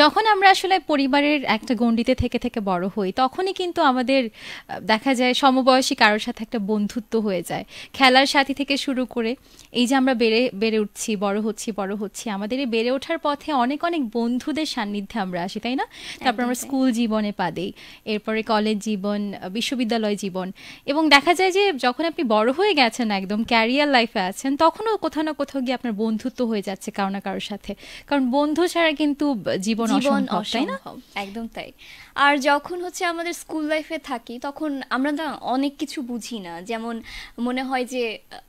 যখন আমরা আসলে পরিবারের একটা গণ্ডিতে থেকে থেকে বড় হই তখনই কিন্তু আমাদের দেখা যায় সমবয়সী কারোর সাথে একটা বন্ধুত্ব হয়ে যায় খেলার সাথী থেকে শুরু করে এই যে আমরা বেড়ে বেড়ে উঠছি বড় হচ্ছি বড় হচ্ছি আমাদের এই বেড়ে ওঠার পথে অনেক অনেক বন্ধুদের সান্নিধ্যে আমরা আসি তাই না তারপর আমরা স্কুল জীবনে পা দিই এরপরে কলেজ জীবন বিশ্ববিদ্যালয় জীবন এবং দেখা যায় যে যখন আপনি বড় হয়ে গেছেন একদম ক্যারিয়ার লাইফে আছেন তখনও কোথাও না কোথাও গিয়ে আপনার বন্ধুত্ব হয়ে যাচ্ছে কারো না কারোর সাথে কারণ বন্ধু ছাড়া কিন্তু জীবন জীবন একদম তাই আর যখন হচ্ছে আমাদের স্কুল লাইফে থাকি তখন আমরা না অনেক কিছু বুঝি না যেমন মনে হয় যে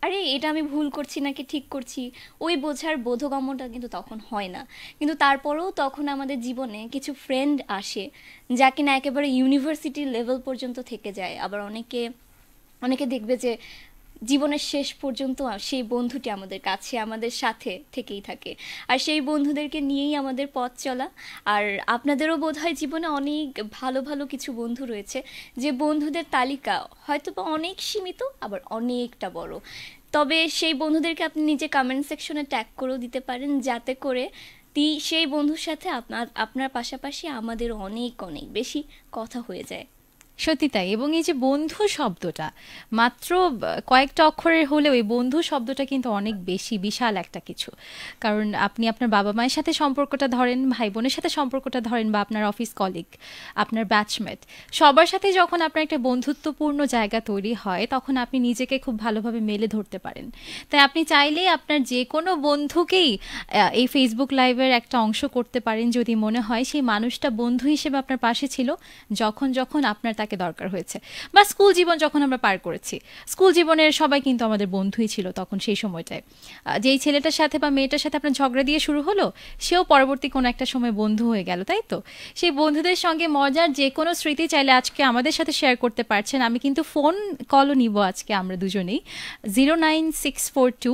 আরে এটা আমি ভুল করছি নাকি ঠিক করছি ওই বোঝার বোধগম্যটা কিন্তু তখন হয় না কিন্তু তারপরেও তখন আমাদের জীবনে কিছু ফ্রেন্ড আসে যা কিনা একেবারে ইউনিভার্সিটি লেভেল পর্যন্ত থেকে যায় আবার অনেকে অনেকে দেখবে যে জীবনের শেষ পর্যন্ত সেই বন্ধুটি আমাদের কাছে আমাদের সাথে থেকেই থাকে আর সেই বন্ধুদেরকে নিয়েই আমাদের পথ চলা আর আপনাদেরও বোধ হয় জীবনে অনেক ভালো ভালো কিছু বন্ধু রয়েছে যে বন্ধুদের তালিকা হয়তো বা অনেক সীমিত আবার অনেকটা বড় তবে সেই বন্ধুদেরকে আপনি নিজে কমেন্ট সেকশনে ট্যাগ করেও দিতে পারেন যাতে করে তি সেই বন্ধুর সাথে আপনার আপনার পাশাপাশি আমাদের অনেক অনেক বেশি কথা হয়ে যায় সত্যি তাই এবং এই যে বন্ধু শব্দটা মাত্র কয়েকটা অক্ষরের হলেও এই বন্ধু শব্দটা কিন্তু অনেক বেশি বিশাল একটা কিছু কারণ আপনি আপনার বাবা মায়ের সাথে সম্পর্কটা ধরেন ভাই বোনের সাথে সম্পর্কটা ধরেন বা আপনার অফিস কলিগ আপনার ব্যাচমেট সবার সাথে যখন আপনার একটা বন্ধুত্বপূর্ণ জায়গা তৈরি হয় তখন আপনি নিজেকে খুব ভালোভাবে মেলে ধরতে পারেন তাই আপনি চাইলেই আপনার যে কোনো বন্ধুকেই এই ফেসবুক লাইভের একটা অংশ করতে পারেন যদি মনে হয় সেই মানুষটা বন্ধু হিসেবে আপনার পাশে ছিল যখন যখন আপনার তাকে থাকে দরকার হয়েছে বা স্কুল জীবন যখন আমরা পার করেছি স্কুল জীবনের সবাই কিন্তু আমাদের বন্ধুই ছিল তখন সেই সময়টায় যেই ছেলেটার সাথে বা মেয়েটার সাথে আপনার ঝগড়া দিয়ে শুরু হলো সেও পরবর্তী কোনো একটা সময় বন্ধু হয়ে গেল তাই তো সেই বন্ধুদের সঙ্গে মজার যে কোনো স্মৃতি চাইলে আজকে আমাদের সাথে শেয়ার করতে পারছেন আমি কিন্তু ফোন কলও নিব আজকে আমরা দুজনেই zero nine six four two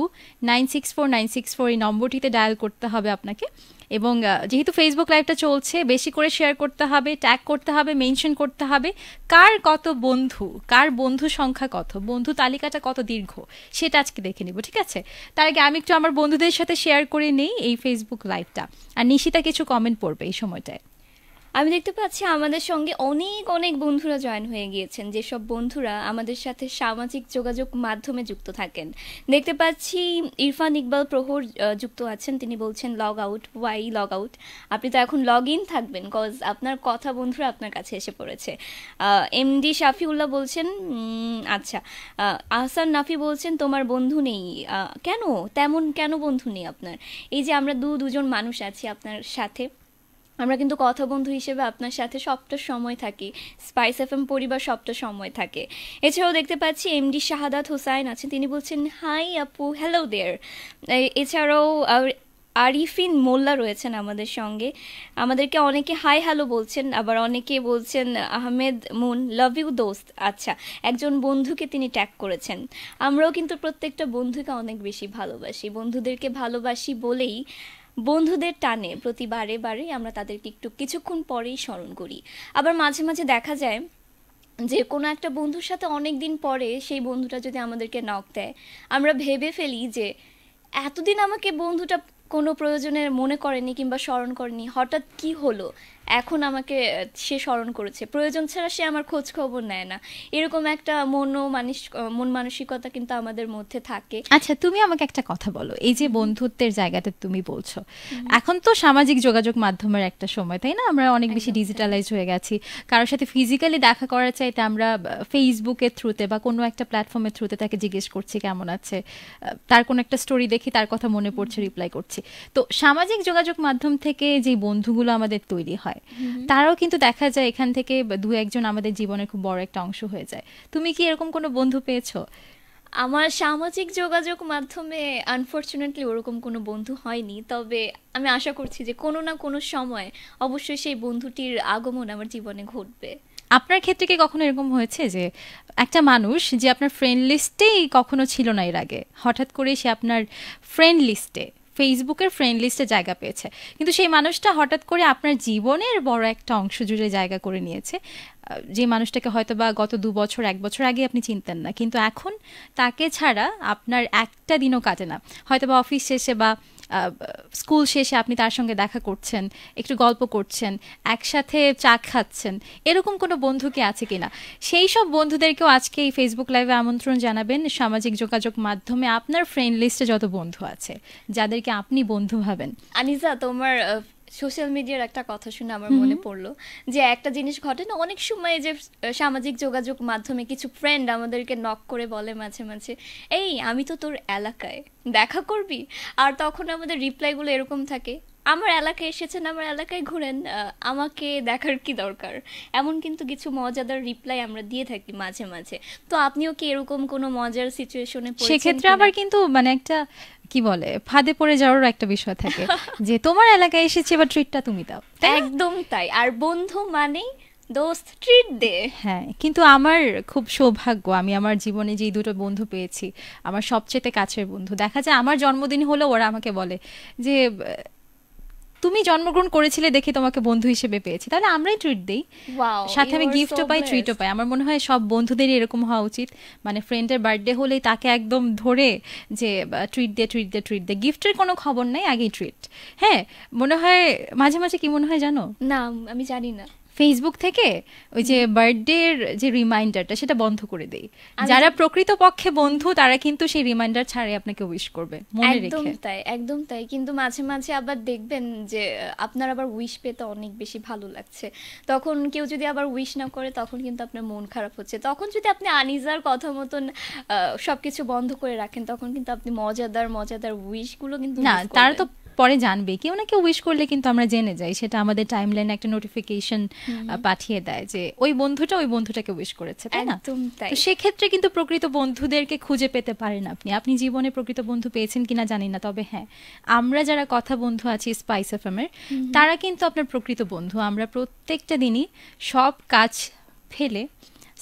nine six four nine six four এই নম্বরটিতে ডায়াল করতে হবে আপনাকে এবং যেহেতু ফেসবুক লাইভটা চলছে বেশি করে শেয়ার করতে হবে ট্যাগ করতে হবে মেনশন করতে হবে কার কত বন্ধু কার বন্ধু সংখ্যা কত বন্ধু তালিকাটা কত দীর্ঘ সেটা আজকে দেখে নিব ঠিক আছে তার আগে আমি একটু আমার বন্ধুদের সাথে শেয়ার করে নেই এই ফেসবুক লাইভটা আর নিশিতা কিছু কমেন্ট পড়বে এই সময়টায় আমি দেখতে পাচ্ছি আমাদের সঙ্গে অনেক অনেক বন্ধুরা জয়েন হয়ে গিয়েছেন যেসব বন্ধুরা আমাদের সাথে সামাজিক যোগাযোগ মাধ্যমে যুক্ত থাকেন দেখতে পাচ্ছি ইরফান ইকবাল প্রহর যুক্ত আছেন তিনি বলছেন log out why log out আপনি তো এখন লগ ইন থাকবেন কজ আপনার কথা বন্ধুরা আপনার কাছে এসে পড়েছে এমডি শাফিউল্লাহ বলছেন আচ্ছা আহসান নাফি বলছেন তোমার বন্ধু নেই কেন তেমন কেন বন্ধু নেই আপনার এই যে আমরা দু দুজন মানুষ আছি আপনার সাথে আমরা কিন্তু কথা বন্ধু হিসেবে আপনার সাথে সবটা সময় থাকি স্পাইস এফ এম পরিবার সবটা সময় থাকে এছাড়াও দেখতে পাচ্ছি এমডি শাহাদাত হুসাইন আছেন তিনি বলছেন হাই আপু হ্যালো দেয়ার এছাড়াও আরিফিন মোল্লা রয়েছেন আমাদের সঙ্গে আমাদেরকে অনেকে হাই হ্যালো বলছেন আবার অনেকে বলছেন আহমেদ মুন লাভ ইউ দোস্ত আচ্ছা একজন বন্ধুকে তিনি ট্যাগ করেছেন আমরাও কিন্তু প্রত্যেকটা বন্ধুকে অনেক বেশি ভালোবাসি বন্ধুদেরকে ভালোবাসি বলেই বন্ধুদের টানে প্রতিবারে বারে আমরা তাদেরকে একটু কিছুক্ষণ পরেই স্মরণ করি আবার মাঝে মাঝে দেখা যায় যে কোনো একটা বন্ধুর সাথে অনেক দিন পরে সেই বন্ধুটা যদি আমাদেরকে নক দেয় আমরা ভেবে ফেলি যে এতদিন আমাকে বন্ধুটা কোনো প্রয়োজনে মনে করেনি কিংবা স্মরণ করেনি হঠাৎ কি হলো এখন আমাকে সে স্মরণ করেছে প্রয়োজন ছাড়া সে আমার খোঁজ খবর নেয় না এরকম একটা মন মানিস মন মানসিকতা কিন্তু আমাদের মধ্যে থাকে আচ্ছা তুমি আমাকে একটা কথা বলো এই যে বন্ধুত্বের জায়গাটা তুমি বলছো এখন তো সামাজিক যোগাযোগ মাধ্যমের একটা সময় তাই না আমরা অনেক বেশি ডিজিটালাইজ হয়ে গেছি কারোর সাথে ফিজিক্যালি দেখা করার চাইতে আমরা ফেসবুকের থ্রুতে বা কোনো একটা প্ল্যাটফর্মের থ্রুতে তাকে জিজ্ঞেস করছি কেমন আছে তার কোনো একটা স্টোরি দেখি তার কথা মনে পড়ছে রিপ্লাই করছি তো সামাজিক যোগাযোগ মাধ্যম থেকে যে বন্ধুগুলো আমাদের তৈরি হয় হয় mm-hmm. তারাও কিন্তু দেখা যায় এখান থেকে দু একজন আমাদের জীবনের খুব বড় একটা অংশ হয়ে যায় তুমি কি এরকম কোনো বন্ধু পেয়েছো আমার সামাজিক যোগাযোগ মাধ্যমে আনফর্চুনেটলি ওরকম কোনো বন্ধু হয়নি তবে আমি আশা করছি যে কোনো না কোনো সময় অবশ্যই সেই বন্ধুটির আগমন আমার জীবনে ঘটবে আপনার ক্ষেত্রে কি কখনো এরকম হয়েছে যে একটা মানুষ যে আপনার ফ্রেন্ড লিস্টেই কখনো ছিল না এর আগে হঠাৎ করে সে আপনার ফ্রেন্ড লিস্টে ফেসবুকের ফ্রেন্ড লিস্টে জায়গা পেয়েছে কিন্তু সেই মানুষটা হঠাৎ করে আপনার জীবনের বড় একটা অংশ জুড়ে জায়গা করে নিয়েছে যে মানুষটাকে হয়তো বা গত দু বছর এক বছর আগে আপনি চিনতেন না কিন্তু এখন তাকে ছাড়া আপনার একটা দিনও কাটে না হয়তো বা অফিস শেষে বা স্কুল শেষে আপনি তার সঙ্গে দেখা করছেন একটু গল্প করছেন একসাথে চা খাচ্ছেন এরকম কোনো বন্ধু কি আছে কিনা সেই সব বন্ধুদেরকেও আজকে এই ফেসবুক লাইভে আমন্ত্রণ জানাবেন সামাজিক যোগাযোগ মাধ্যমে আপনার ফ্রেন্ড লিস্টে যত বন্ধু আছে যাদেরকে আপনি বন্ধু ভাবেন আনিজা তোমার সোশ্যাল মিডিয়ার একটা কথা শুনে আমার মনে পড়লো যে একটা জিনিস ঘটে না অনেক সময় যে সামাজিক যোগাযোগ মাধ্যমে কিছু ফ্রেন্ড আমাদেরকে নক করে বলে মাঝে মাঝে এই আমি তো তোর এলাকায় দেখা করবি আর তখন আমাদের রিপ্লাইগুলো এরকম থাকে আমার এলাকায় এসেছেন আমার এলাকায় ঘুরেন আমাকে দেখার কি দরকার এমন কিন্তু কিছু মজাদার রিপ্লাই আমরা দিয়ে থাকি মাঝে মাঝে তো আপনিও কি এরকম কোনো মজার সিচুয়েশনে সেক্ষেত্রে আবার কিন্তু মানে একটা কি বলে ফাঁদে পড়ে যাওয়ারও একটা বিষয় থাকে যে তোমার এলাকায় এসেছে বা ট্রিটটা তুমি দাও একদম তাই আর বন্ধু মানেই দোস্ত ট্রিট দে হ্যাঁ কিন্তু আমার খুব সৌভাগ্য আমি আমার জীবনে যেই দুটো বন্ধু পেয়েছি আমার সবচেয়ে কাছের বন্ধু দেখা যায় আমার জন্মদিন হলেও ওরা আমাকে বলে যে তুমি জন্মগ্রহণ করেছিলে দেখে তোমাকে বন্ধু হিসেবে পেয়েছি তাহলে আমরাই ট্রিট দিই সাথে আমি গিফটও পাই ট্রিটও পাই আমার মনে হয় সব বন্ধুদেরই এরকম হওয়া উচিত মানে ফ্রেন্ডের বার্থডে হলেই তাকে একদম ধরে যে ট্রিট দে ট্রিট দে ট্রিট দে গিফটের কোনো খবর নাই আগেই ট্রিট হ্যাঁ মনে হয় মাঝে মাঝে কি মনে হয় জানো না আমি জানি না ফেসবুক থেকে ওই যে বার্থডে যে রিমাইন্ডারটা সেটা বন্ধ করে দেই যারা প্রকৃত পক্ষে বন্ধু তারা কিন্তু সেই রিমাইন্ডার ছাড়ে আপনাকে উইশ করবে মনে রেখে একদম তাই একদম তাই কিন্তু মাঝে মাঝে আবার দেখবেন যে আপনার আবার উইশ পেতে অনেক বেশি ভালো লাগছে তখন কেউ যদি আবার উইশ না করে তখন কিন্তু আপনার মন খারাপ হচ্ছে তখন যদি আপনি আনিজার কথা মতন সবকিছু বন্ধ করে রাখেন তখন কিন্তু আপনি মজাদার মজাদার উইশগুলো কিন্তু না তারা তো পরে জানবে কেউ না কেউ উইশ করলে কিন্তু আমরা জেনে যাই সেটা আমাদের টাইম লাইনে একটা নোটিফিকেশন পাঠিয়ে দেয় যে ওই বন্ধুটা ওই বন্ধুটাকে উইশ করেছে তাই না তো সেক্ষেত্রে কিন্তু প্রকৃত বন্ধুদেরকে খুঁজে পেতে পারেন আপনি আপনি জীবনে প্রকৃত বন্ধু পেয়েছেন কিনা জানি না তবে হ্যাঁ আমরা যারা কথা বন্ধু আছি স্পাইস এফ এর তারা কিন্তু আপনার প্রকৃত বন্ধু আমরা প্রত্যেকটা দিনই সব কাজ ফেলে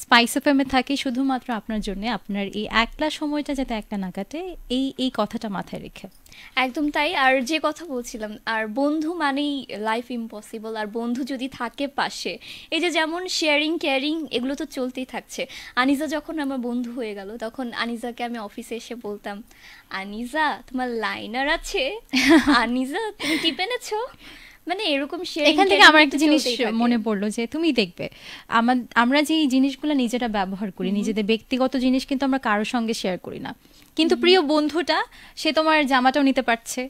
স্পাইস এফ এমে থাকি শুধুমাত্র আপনার জন্য আপনার এই একলা সময়টা যাতে একটা না কাটে এই এই কথাটা মাথায় রেখে একদম তাই আর যে কথা বলছিলাম আর বন্ধু মানেই লাইফ ইম্পসিবল আর বন্ধু যদি থাকে পাশে এই যে যেমন শেয়ারিং কেয়ারিং এগুলো তো চলতেই থাকছে আনিজা যখন আমার বন্ধু হয়ে গেল তখন আনিজাকে আমি অফিসে এসে বলতাম আনিজা তোমার লাইনার আছে আনিজা তুমি কি এনেছো মানে এরকম এখান থেকে আমার একটা জিনিস মনে পড়লো যে তুমি দেখবে আমরা যে জিনিসগুলো নিজেরা ব্যবহার করি নিজেদের ব্যক্তিগত জিনিস কিন্তু আমরা কারোর সঙ্গে শেয়ার করি না কিন্তু প্রিয় বন্ধুটা সে তোমার জামাটাও নিতে পারছে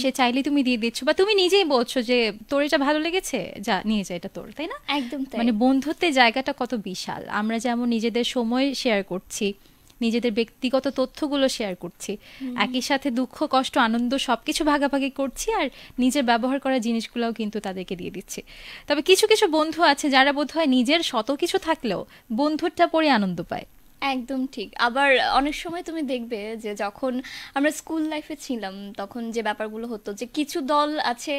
সে চাইলে তুমি দিয়ে দিচ্ছ বা তুমি নিজেই বলছো যে তোর এটা ভালো লেগেছে যা নিয়ে যা এটা তোর তাই না একদম মানে বন্ধুত্বের জায়গাটা কত বিশাল আমরা যেমন নিজেদের সময় শেয়ার করছি নিজেদের ব্যক্তিগত তথ্যগুলো শেয়ার করছি একই সাথে দুঃখ কষ্ট আনন্দ সবকিছু ভাগাভাগি করছি আর নিজের ব্যবহার করা জিনিসগুলোও কিন্তু তাদেরকে দিয়ে দিচ্ছি তবে কিছু কিছু বন্ধু আছে যারা বোধহয় নিজের শত কিছু থাকলেও বন্ধুরটা পরে আনন্দ পায় একদম ঠিক। আবার অনেক সময় তুমি দেখবে যে যখন আমরা স্কুল লাইফে ছিলাম তখন যে ব্যাপারগুলো হতো যে কিছু দল আছে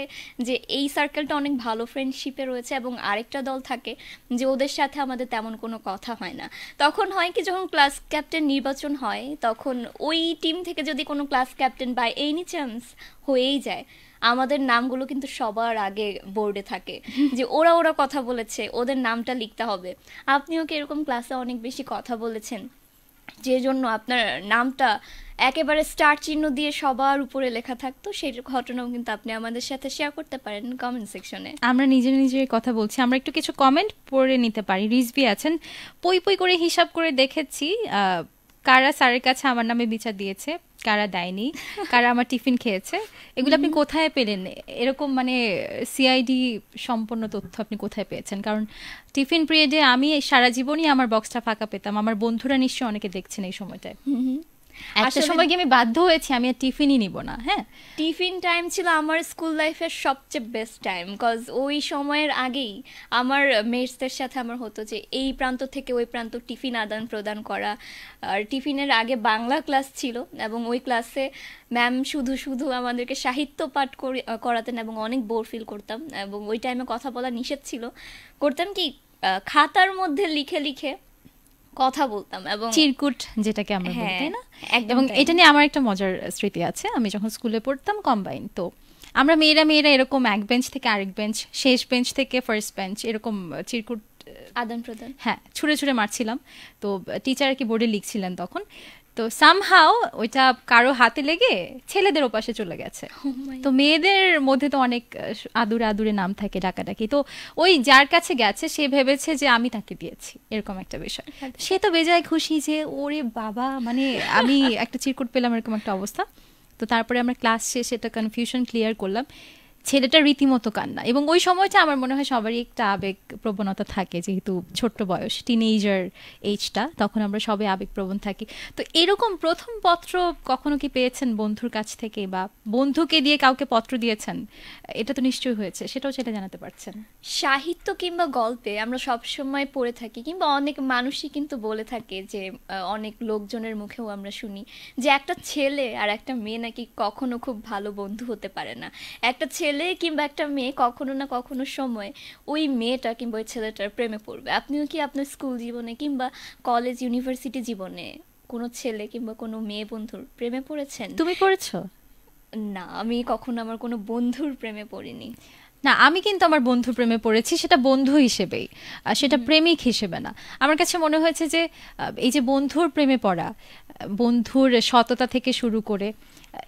যে এই সার্কেলটা অনেক ভালো ফ্রেন্ডশিপে রয়েছে এবং আরেকটা দল থাকে যে ওদের সাথে আমাদের তেমন কোনো কথা হয় না। তখন হয় কি যখন ক্লাস ক্যাপ্টেন নির্বাচন হয় তখন ওই টিম থেকে যদি কোনো class captain by any chance হয়েই যায় আমাদের নামগুলো কিন্তু সবার আগে বোর্ডে থাকে যে ওরা ওরা কথা বলেছে ওদের নামটা লিখতে হবে আপনিও কি এরকম ক্লাসে অনেক বেশি কথা বলেছেন যে জন্য আপনার নামটা একেবারে স্টার চিহ্ন দিয়ে সবার উপরে লেখা থাকতো সেই ঘটনাও কিন্তু আপনি আমাদের সাথে শেয়ার করতে পারেন কমেন্ট সেকশনে আমরা নিজে নিজে কথা বলছি আমরা একটু কিছু কমেন্ট পড়ে নিতে পারি রিজবি আছেন পই পই করে হিসাব করে দেখেছি কারা স্যারের কাছে আমার নামে বিচার দিয়েছে কারা দেয়নি কারা আমার টিফিন খেয়েছে এগুলো আপনি কোথায় পেলেন এরকম মানে সিআইডি সম্পন্ন তথ্য আপনি কোথায় পেয়েছেন কারণ টিফিন পিরিয়ডে আমি সারা জীবনই আমার বক্সটা ফাঁকা পেতাম আমার বন্ধুরা নিশ্চয়ই অনেকে দেখছেন এই সময়টায় একটা সময় কি আমি বাধ্য হয়েছি আমি আর টিফিনই নিব না হ্যাঁ টিফিন টাইম ছিল আমার স্কুল লাইফের সবচেয়ে বেস্ট টাইম কজ ওই সময়ের আগেই আমার মেটসদের সাথে আমার হতো যে এই প্রান্ত থেকে ওই প্রান্ত টিফিন আদান প্রদান করা আর টিফিনের আগে বাংলা ক্লাস ছিল এবং ওই ক্লাসে ম্যাম শুধু শুধু আমাদেরকে সাহিত্য পাঠ করাতেন এবং অনেক বোর ফিল করতাম এবং ওই টাইমে কথা বলা নিষেধ ছিল করতাম কি খাতার মধ্যে লিখে লিখে কথা বলতাম এবং চিরকুট যেটাকে আমরা বলি হ্যাঁ, তাই না এবং এটা নিয়ে আমার একটা মজার স্মৃতি আছে আমি যখন স্কুলে পড়তাম কম্বাইন তো আমরা মেয়েরা মেয়েরা এরকম এক বেঞ্চ থেকে আরেক বেঞ্চ শেষ বেঞ্চ থেকে ফার্স্ট বেঞ্চ এরকম চিরকুট আদান প্রদান হ্যাঁ ছুঁড়ে ছুঁড়ে মারছিলাম তো টিচার আর কি বোর্ডে লিখছিলেন তখন তো সামহাও ওইটা কারো হাতে লেগে ছেলেদের ওপাশে চলে গেছে oh তো মেয়েদের মধ্যে তো অনেক আদুরে আদুরে নাম থাকে ডাকাডাকি তো ওই যার কাছে গেছে সে ভেবেছে যে আমি তাকে দিয়েছি এরকম একটা বিষয় আচ্ছা। সে তো বেজায় খুশি যে ওরে বাবা মানে আমি একটা চিরকুট পেলাম এরকম একটা অবস্থা তো তারপরে আমরা ক্লাস শেষে এটা কনফিউশন ক্লিয়ার করলাম ছেলেটা রীতিমতো কান্না এবং ওই সময়টা আমার মনে হয় সবারই একটা আবেগ প্রবণতা থাকে যেহেতু ছোট্ট বয়স টিনেজার এইজটা তখন আমরা সবাই প্রবণ থাকি তো এরকম প্রথম পত্র কখনো কি পেয়েছেন বন্ধুর কাছ থেকে বা বন্ধুকে দিয়ে কাউকে পত্র দিয়েছেন এটা তো নিশ্চয়ই হয়েছে সেটাও সেটা জানাতে পারছেন সাহিত্য কিংবা গল্পে আমরা সব সময় পড়ে থাকি কিংবা অনেক মানুষই কিন্তু বলে থাকে যে অনেক লোকজনের মুখেও আমরা শুনি যে একটা ছেলে আর একটা মেয়ে নাকি কখনো খুব ভালো বন্ধু হতে পারে না একটা ছেলে ছেলে কিংবা একটা মেয়ে কখনো না কখনো সময় ওই মেয়েটা কিংবা ওই ছেলেটার প্রেমে পড়বে আপনিও কি আপনার স্কুল জীবনে কিংবা কলেজ ইউনিভার্সিটি জীবনে কোনো ছেলে কিংবা কোনো মেয়ে বন্ধুর প্রেমে পড়েছেন তুমি পড়েছো না আমি কখনো আমার কোনো বন্ধুর প্রেমে পড়িনি না আমি কিন্তু আমার বন্ধু প্রেমে পড়েছি সেটা বন্ধু হিসেবেই সেটা প্রেমিক হিসেবে না আমার কাছে মনে হয়েছে যে এই যে বন্ধুর প্রেমে পড়া বন্ধুর সততা থেকে শুরু করে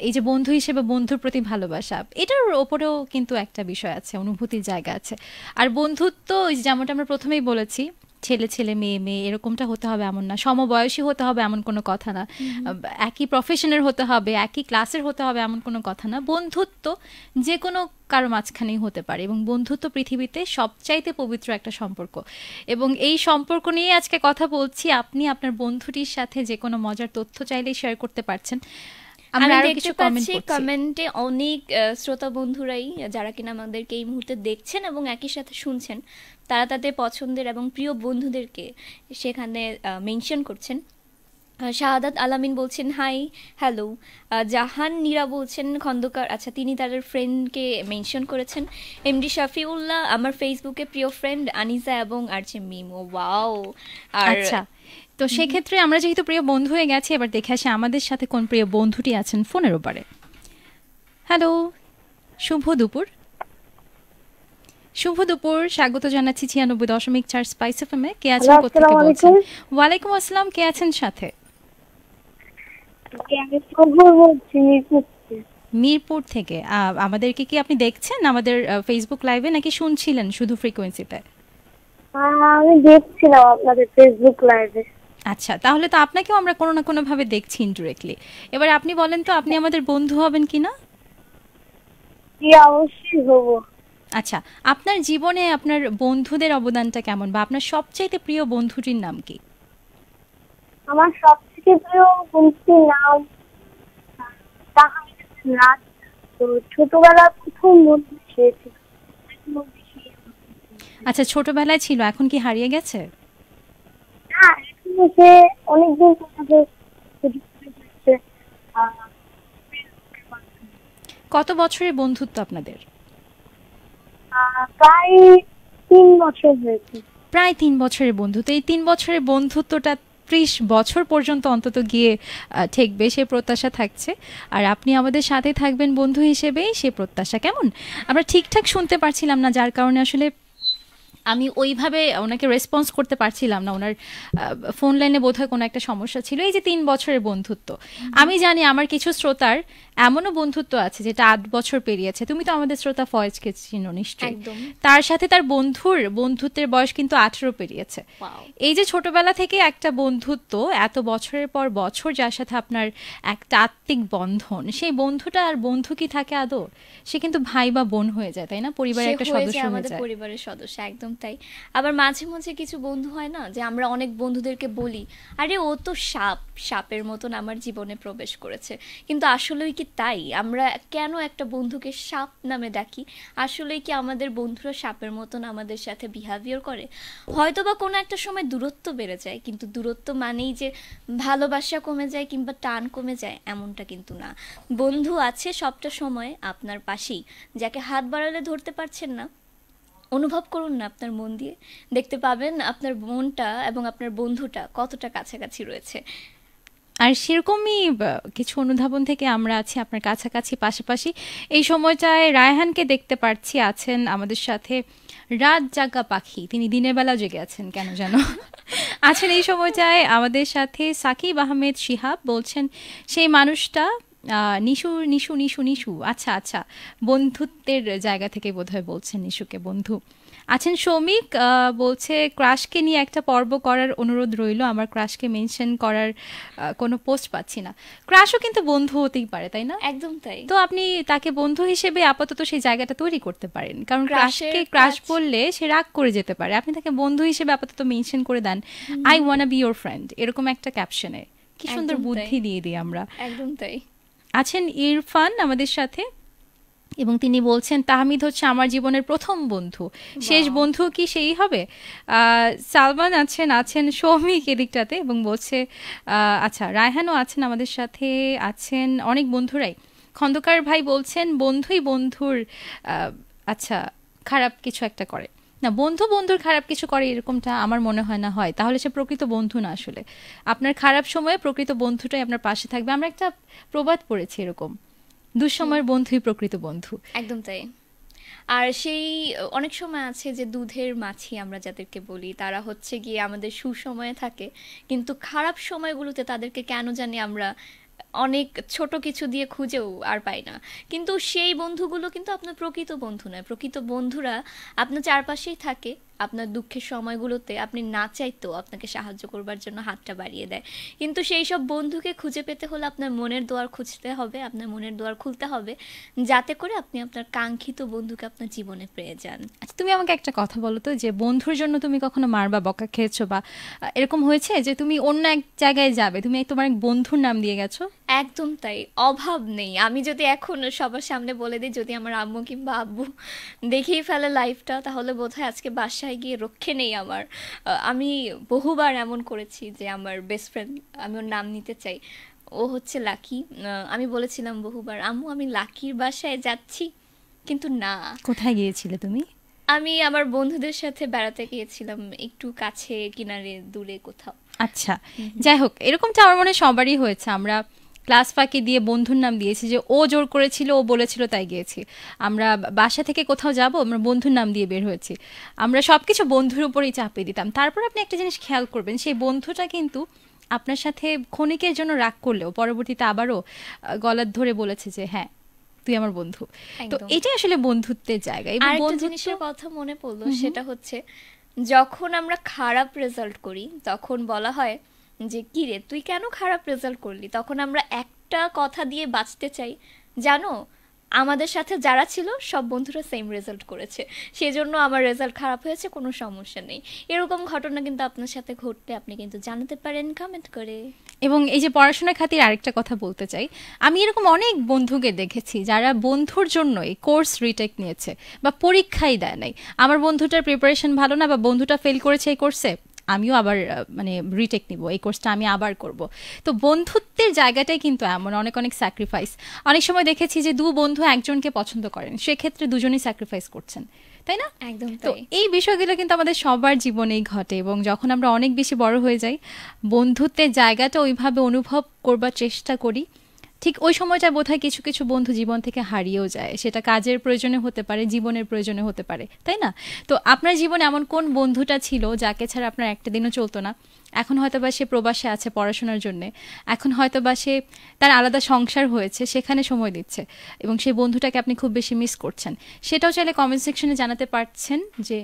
এই যে বন্ধু হিসেবে বন্ধুর প্রতি ভালোবাসা এটার ওপরেও কিন্তু একটা বিষয় আছে অনুভূতির জায়গা আছে আর বন্ধুত্ব ওই যেমনটা আমরা প্রথমেই বলেছি ছেলে ছেলে মেয়ে মেয়ে এরকমটা হতে হবে এমন না সমবয়সী হতে হবে এমন কোনো কথা না একই প্রফেশনের হতে হবে একই ক্লাসের হতে হবে এমন কোনো কথা না বন্ধুত্ব যে কোনো কারো মাঝখানেই হতে পারে এবং বন্ধুত্ব পৃথিবীতে সবচাইতে পবিত্র একটা সম্পর্ক এবং এই সম্পর্ক নিয়ে আজকে কথা বলছি আপনি আপনার বন্ধুটির সাথে যে কোনো মজার তথ্য চাইলেই শেয়ার করতে পারছেন আমরা আরো কিছু কমেন্ট করছি কমেন্টে অনেক শ্রোতা বন্ধুরাই যারা কিনা আমাদেরকে এই মুহূর্তে দেখছেন এবং একই সাথে শুনছেন তারা তাদের পছন্দের এবং প্রিয় বন্ধুদেরকে সেখানে মেনশন করছেন শাহাদাত আলামিন বলছেন হাই হ্যালো জাহান নীরা বলছেন খন্দকার আচ্ছা তিনি তাদের ফ্রেন্ডকে মেনশন করেছেন এমডি শাফিউল্লাহ আমার ফেসবুকে প্রিয় ফ্রেন্ড আনিসা এবং আর যে ও ওয়াও আচ্ছা তো সেক্ষেত্রে আমরা যেহেতু প্রিয় বন্ধু হয়ে গেছি এবার দেখে আসি আমাদের সাথে কোন প্রিয় বন্ধুটি আছেন ফোনের ওপারে হ্যালো শুভ দুপুর শুভ দুপুর স্বাগত জানাচ্ছি ছিয়ানব্বই দশমিক চার স্পাইস এফ এম এ কে আছেন ওয়ালাইকুম আসসালাম কে আছেন সাথে মিরপুর থেকে আমাদেরকে কি আপনি দেখছেন আমাদের ফেসবুক লাইভে নাকি শুনছিলেন শুধু ফ্রিকোয়েন্সিতে আমি দেখছিলাম আপনাদের ফেসবুক লাইভে আচ্ছা তাহলে তো আপনাকেও আমরা কোনো না কোনোভাবে দেখছি ইনডিরেক্টলি এবার আপনি বলেন তো আপনি আমাদের বন্ধু হবেন কি না আচ্ছা আপনার জীবনে আপনার বন্ধুদের অবদানটা কেমন বা আপনার প্রিয় বন্ধুটির নাম কি আমার প্রিয় বন্ধুটির নাম প্রথম বন্ধু আচ্ছা ছোটবেলায় ছিল এখন কি হারিয়ে গেছে না হ্যাঁ, কত বছরের বন্ধুত্ব আপনাদের প্রায় তিন বছর হয়েছে প্রায় তিন বছরের বন্ধুত্ব এই তিন বছরের বন্ধুত্বটা ত্রিশ বছর পর্যন্ত অন্তত গিয়ে ঠেকবে সে প্রত্যাশা থাকছে আর আপনি আমাদের সাথে থাকবেন বন্ধু হিসেবেই সে প্রত্যাশা কেমন আমরা ঠিকঠাক শুনতে পারছিলাম না যার কারণে আসলে আমি ওইভাবে ওনাকে রেসপন্স করতে পারছিলাম না ওনার ফোন লাইনে বোধ হয় কোনো একটা সমস্যা ছিল এই যে তিন বছরের বন্ধুত্ব আমি জানি আমার কিছু শ্রোতার এমনও বন্ধুত্ব আছে যেটা আট বছর পেরিয়েছে তুমি তো আমাদের শ্রোতা ফয়েজকে চিনো নিশ্চয়ই তার সাথে তার বন্ধুর বন্ধুত্বের বয়স কিন্তু আঠেরো পেরিয়েছে এই যে ছোটবেলা থেকে একটা বন্ধুত্ব এত বছরের পর বছর যার সাথে আপনার একটা আত্মিক বন্ধন সেই বন্ধুটা আর বন্ধু কি থাকে আদৌ সে কিন্তু ভাই বা বোন হয়ে যায় তাই না পরিবারের একটা সদস্য হয়ে যায় আমাদের পরিবারের সদস্য একদম এমনটাই আবার মাঝে মাঝে কিছু বন্ধু হয় না যে আমরা অনেক বন্ধুদেরকে বলি আরে ও তো সাপ সাপের মতন আমার জীবনে প্রবেশ করেছে কিন্তু আসলেই কি তাই আমরা কেন একটা বন্ধুকে সাপ নামে ডাকি আসলেই কি আমাদের বন্ধুরা সাপের মতন আমাদের সাথে বিহেভিয়ার করে হয়তো বা কোনো একটা সময় দূরত্ব বেড়ে যায় কিন্তু দূরত্ব মানেই যে ভালোবাসা কমে যায় কিংবা টান কমে যায় এমনটা কিন্তু না বন্ধু আছে সবটা সময় আপনার পাশেই যাকে হাত বাড়ালে ধরতে পারছেন না অনুভব করুন না আপনার মন দিয়ে দেখতে পাবেন আপনার মনটা এবং আপনার বন্ধুটা কতটা কাছাকাছি রয়েছে আর সেরকমই কিছু অনুধাবন থেকে আমরা আছি আপনার কাছাকাছি পাশাপাশি এই সময়টায় রায়হানকে দেখতে পারছি আছেন আমাদের সাথে রাত জাগা পাখি তিনি দিনের বেলা জেগে আছেন কেন যেন আছেন এই সময়টায় আমাদের সাথে সাকিব আহমেদ শিহাব বলছেন সেই মানুষটা নিশু নিশু নিশু নিশু আচ্ছা আচ্ছা বন্ধুত্বের জায়গা থেকে বোধহয় বলছেন নিশুকে বন্ধু আছেন আচ্ছা, সৌমিক বলছে ক্রাশকে নিয়ে একটা পর্ব করার অনুরোধ রইল আমার ক্রাশকে মেনশন করার কোনো পোস্ট পাচ্ছি না ক্রাশও কিন্তু বন্ধু হতেই পারে তাই না একদম তাই তো আপনি তাকে বন্ধু হিসেবে আপাতত সেই জায়গাটা তৈরি করতে পারেন কারণ ক্রাশকে ক্রাশ বললে সে রাগ করে যেতে পারে আপনি তাকে বন্ধু হিসেবে আপাতত মেনশন করে দেন I wanna be your friend এরকম একটা ক্যাপশনে কি সুন্দর বুদ্ধি দিয়ে দিই আমরা একদম তাই আছেন ইরফান আমাদের সাথে এবং তিনি বলছেন তাহমিদ হচ্ছে আমার জীবনের প্রথম বন্ধু শেষ বন্ধু কি সেই হবে সালমান আছেন আছেন সৌমিক এদিকটাতে এবং বলছে আচ্ছা রায়হানও আছেন আমাদের সাথে আছেন অনেক বন্ধুরাই খন্দকার ভাই বলছেন বন্ধুই বন্ধুর আচ্ছা খারাপ কিছু একটা করে না বন্ধু বন্ধুর খারাপ কিছু করে এরকমটা আমার মনে হয় না হয় তাহলে সে প্রকৃত বন্ধু না আসলে আপনার খারাপ সময়ে প্রকৃত বন্ধুটাই আপনার পাশে থাকবে আমরা একটা প্রবাদ পড়েছি এরকম দুঃসময়ের বন্ধুই প্রকৃত বন্ধু একদম তাই আর সেই অনেক সময় আছে যে দুধের মাছি আমরা যাদেরকে বলি তারা হচ্ছে গিয়ে আমাদের সুসময়ে থাকে কিন্তু খারাপ সময়গুলোতে তাদেরকে কেন জানি আমরা অনেক ছোট কিছু দিয়ে খুঁজেও আর পাই না কিন্তু সেই বন্ধুগুলো কিন্তু আপনার প্রকৃত বন্ধু নয় প্রকৃত বন্ধুরা আপনার চারপাশেই থাকে আপনার দুঃখের সময়গুলোতে আপনি না চাইতেও আপনাকে সাহায্য করবার জন্য হাতটা বাড়িয়ে দেয় কিন্তু সেই সব বন্ধুকে খুঁজে পেতে হলে আপনার মনের দোয়ার খুঁজতে হবে আপনার মনের দোয়ার খুলতে হবে যাতে করে আপনি আপনার কাঙ্ক্ষিত বন্ধুকে আপনার জীবনে পেয়ে যান আচ্ছা তুমি আমাকে একটা কথা বলো তো যে বন্ধুর জন্য তুমি কখনো মার বা বকা খেয়েছো বা এরকম হয়েছে যে তুমি অন্য এক জায়গায় যাবে তুমি তোমার এক বন্ধুর নাম দিয়ে গেছো একদম তাই অভাব নেই আমি যদি এখন সবার সামনে বলে দিই যদি আমার আম্মু কিংবা আব্বু দেখেই ফেলে লাইফটা তাহলে বোধহয় আজকে বাসায় গিয়ে রক্ষে নেই আমার আমি বহুবার এমন করেছি যে আমার বেস্ট ফ্রেন্ড আমি ওর নাম নিতে চাই ও হচ্ছে লাকি আমি বলেছিলাম বহুবার আম্মু আমি লাকির বাসায় যাচ্ছি কিন্তু না কোথায় গিয়েছিলে তুমি আমি আমার বন্ধুদের সাথে বেড়াতে গিয়েছিলাম একটু কাছে কিনারে দূরে কোথাও আচ্ছা যাই হোক এরকমটা আমার মনে সবারই হয়েছে আমরা ক্লাস ফাঁকি দিয়ে বন্ধুর নাম দিয়েছি যে ও জোর করেছিল ও বলেছিল তাই গিয়েছি আমরা বাসা থেকে কোথাও যাব আমরা বন্ধুর নাম দিয়ে বের হয়েছি আমরা সব কিছু বন্ধুর উপরেই চাপিয়ে দিতাম তারপর আপনি একটা জিনিস খেয়াল করবেন সেই বন্ধুটা কিন্তু আপনার সাথে ক্ষণিকের জন্য রাগ করলেও পরবর্তীতে আবারও গলার ধরে বলেছে যে হ্যাঁ তুই আমার বন্ধু তো এটাই আসলে বন্ধুত্বের জায়গা এবং বন্ধু জিনিসের কথা মনে পড়লো সেটা হচ্ছে যখন আমরা খারাপ রেজাল্ট করি তখন বলা হয় যে কিরে তুই কেন খারাপ রেজাল্ট করলি তখন আমরা একটা কথা দিয়ে বাঁচতে চাই জানো আমাদের সাথে যারা ছিল সব বন্ধুরা সেম রেজাল্ট করেছে সেজন্য আমার রেজাল্ট খারাপ হয়েছে কোনো সমস্যা নেই এরকম ঘটনা কিন্তু আপনার সাথে ঘটতে আপনি কিন্তু জানাতে পারেন কমেন্ট করে এবং এই যে পড়াশোনার খাতির আরেকটা কথা বলতে চাই আমি এরকম অনেক বন্ধুকে দেখেছি যারা বন্ধুর জন্যই কোর্স রিটেক নিয়েছে বা পরীক্ষাই দেয় নাই আমার বন্ধুটার প্রিপারেশন ভালো না বা বন্ধুটা ফেল করেছে এই কোর্সে আমিও আবার মানে রিটেক নিব এই কোর্সটা আমি আবার করব তো বন্ধুত্বের জায়গাটাই কিন্তু এমন অনেক অনেক স্যাক্রিফাইস অনেক সময় দেখেছি যে দু বন্ধু একজনকে পছন্দ করেন সেক্ষেত্রে দুজনেই স্যাক্রিফাইস করছেন তাই না একদম তো এই বিষয়গুলো কিন্তু আমাদের সবার জীবনেই ঘটে এবং যখন আমরা অনেক বেশি বড় হয়ে যাই বন্ধুত্বের জায়গাটা ওইভাবে অনুভব করবার চেষ্টা করি ঠিক ওই সময়টা বোধহয় কিছু কিছু বন্ধু জীবন থেকে হারিয়েও যায় সেটা কাজের প্রয়োজনে হতে পারে জীবনের প্রয়োজনে হতে পারে তাই না তো আপনার জীবনে এমন কোন বন্ধুটা ছিল যাকে ছাড়া আপনার একটা দিনও চলতো না এখন হয়তো বা সে প্রবাসে আছে পড়াশোনার জন্যে এখন হয়তো বা সে তার আলাদা সংসার হয়েছে সেখানে সময় দিচ্ছে এবং সেই বন্ধুটাকে আপনি খুব বেশি মিস করছেন সেটাও চাইলে কমেন্ট সেকশনে জানাতে পারছেন যে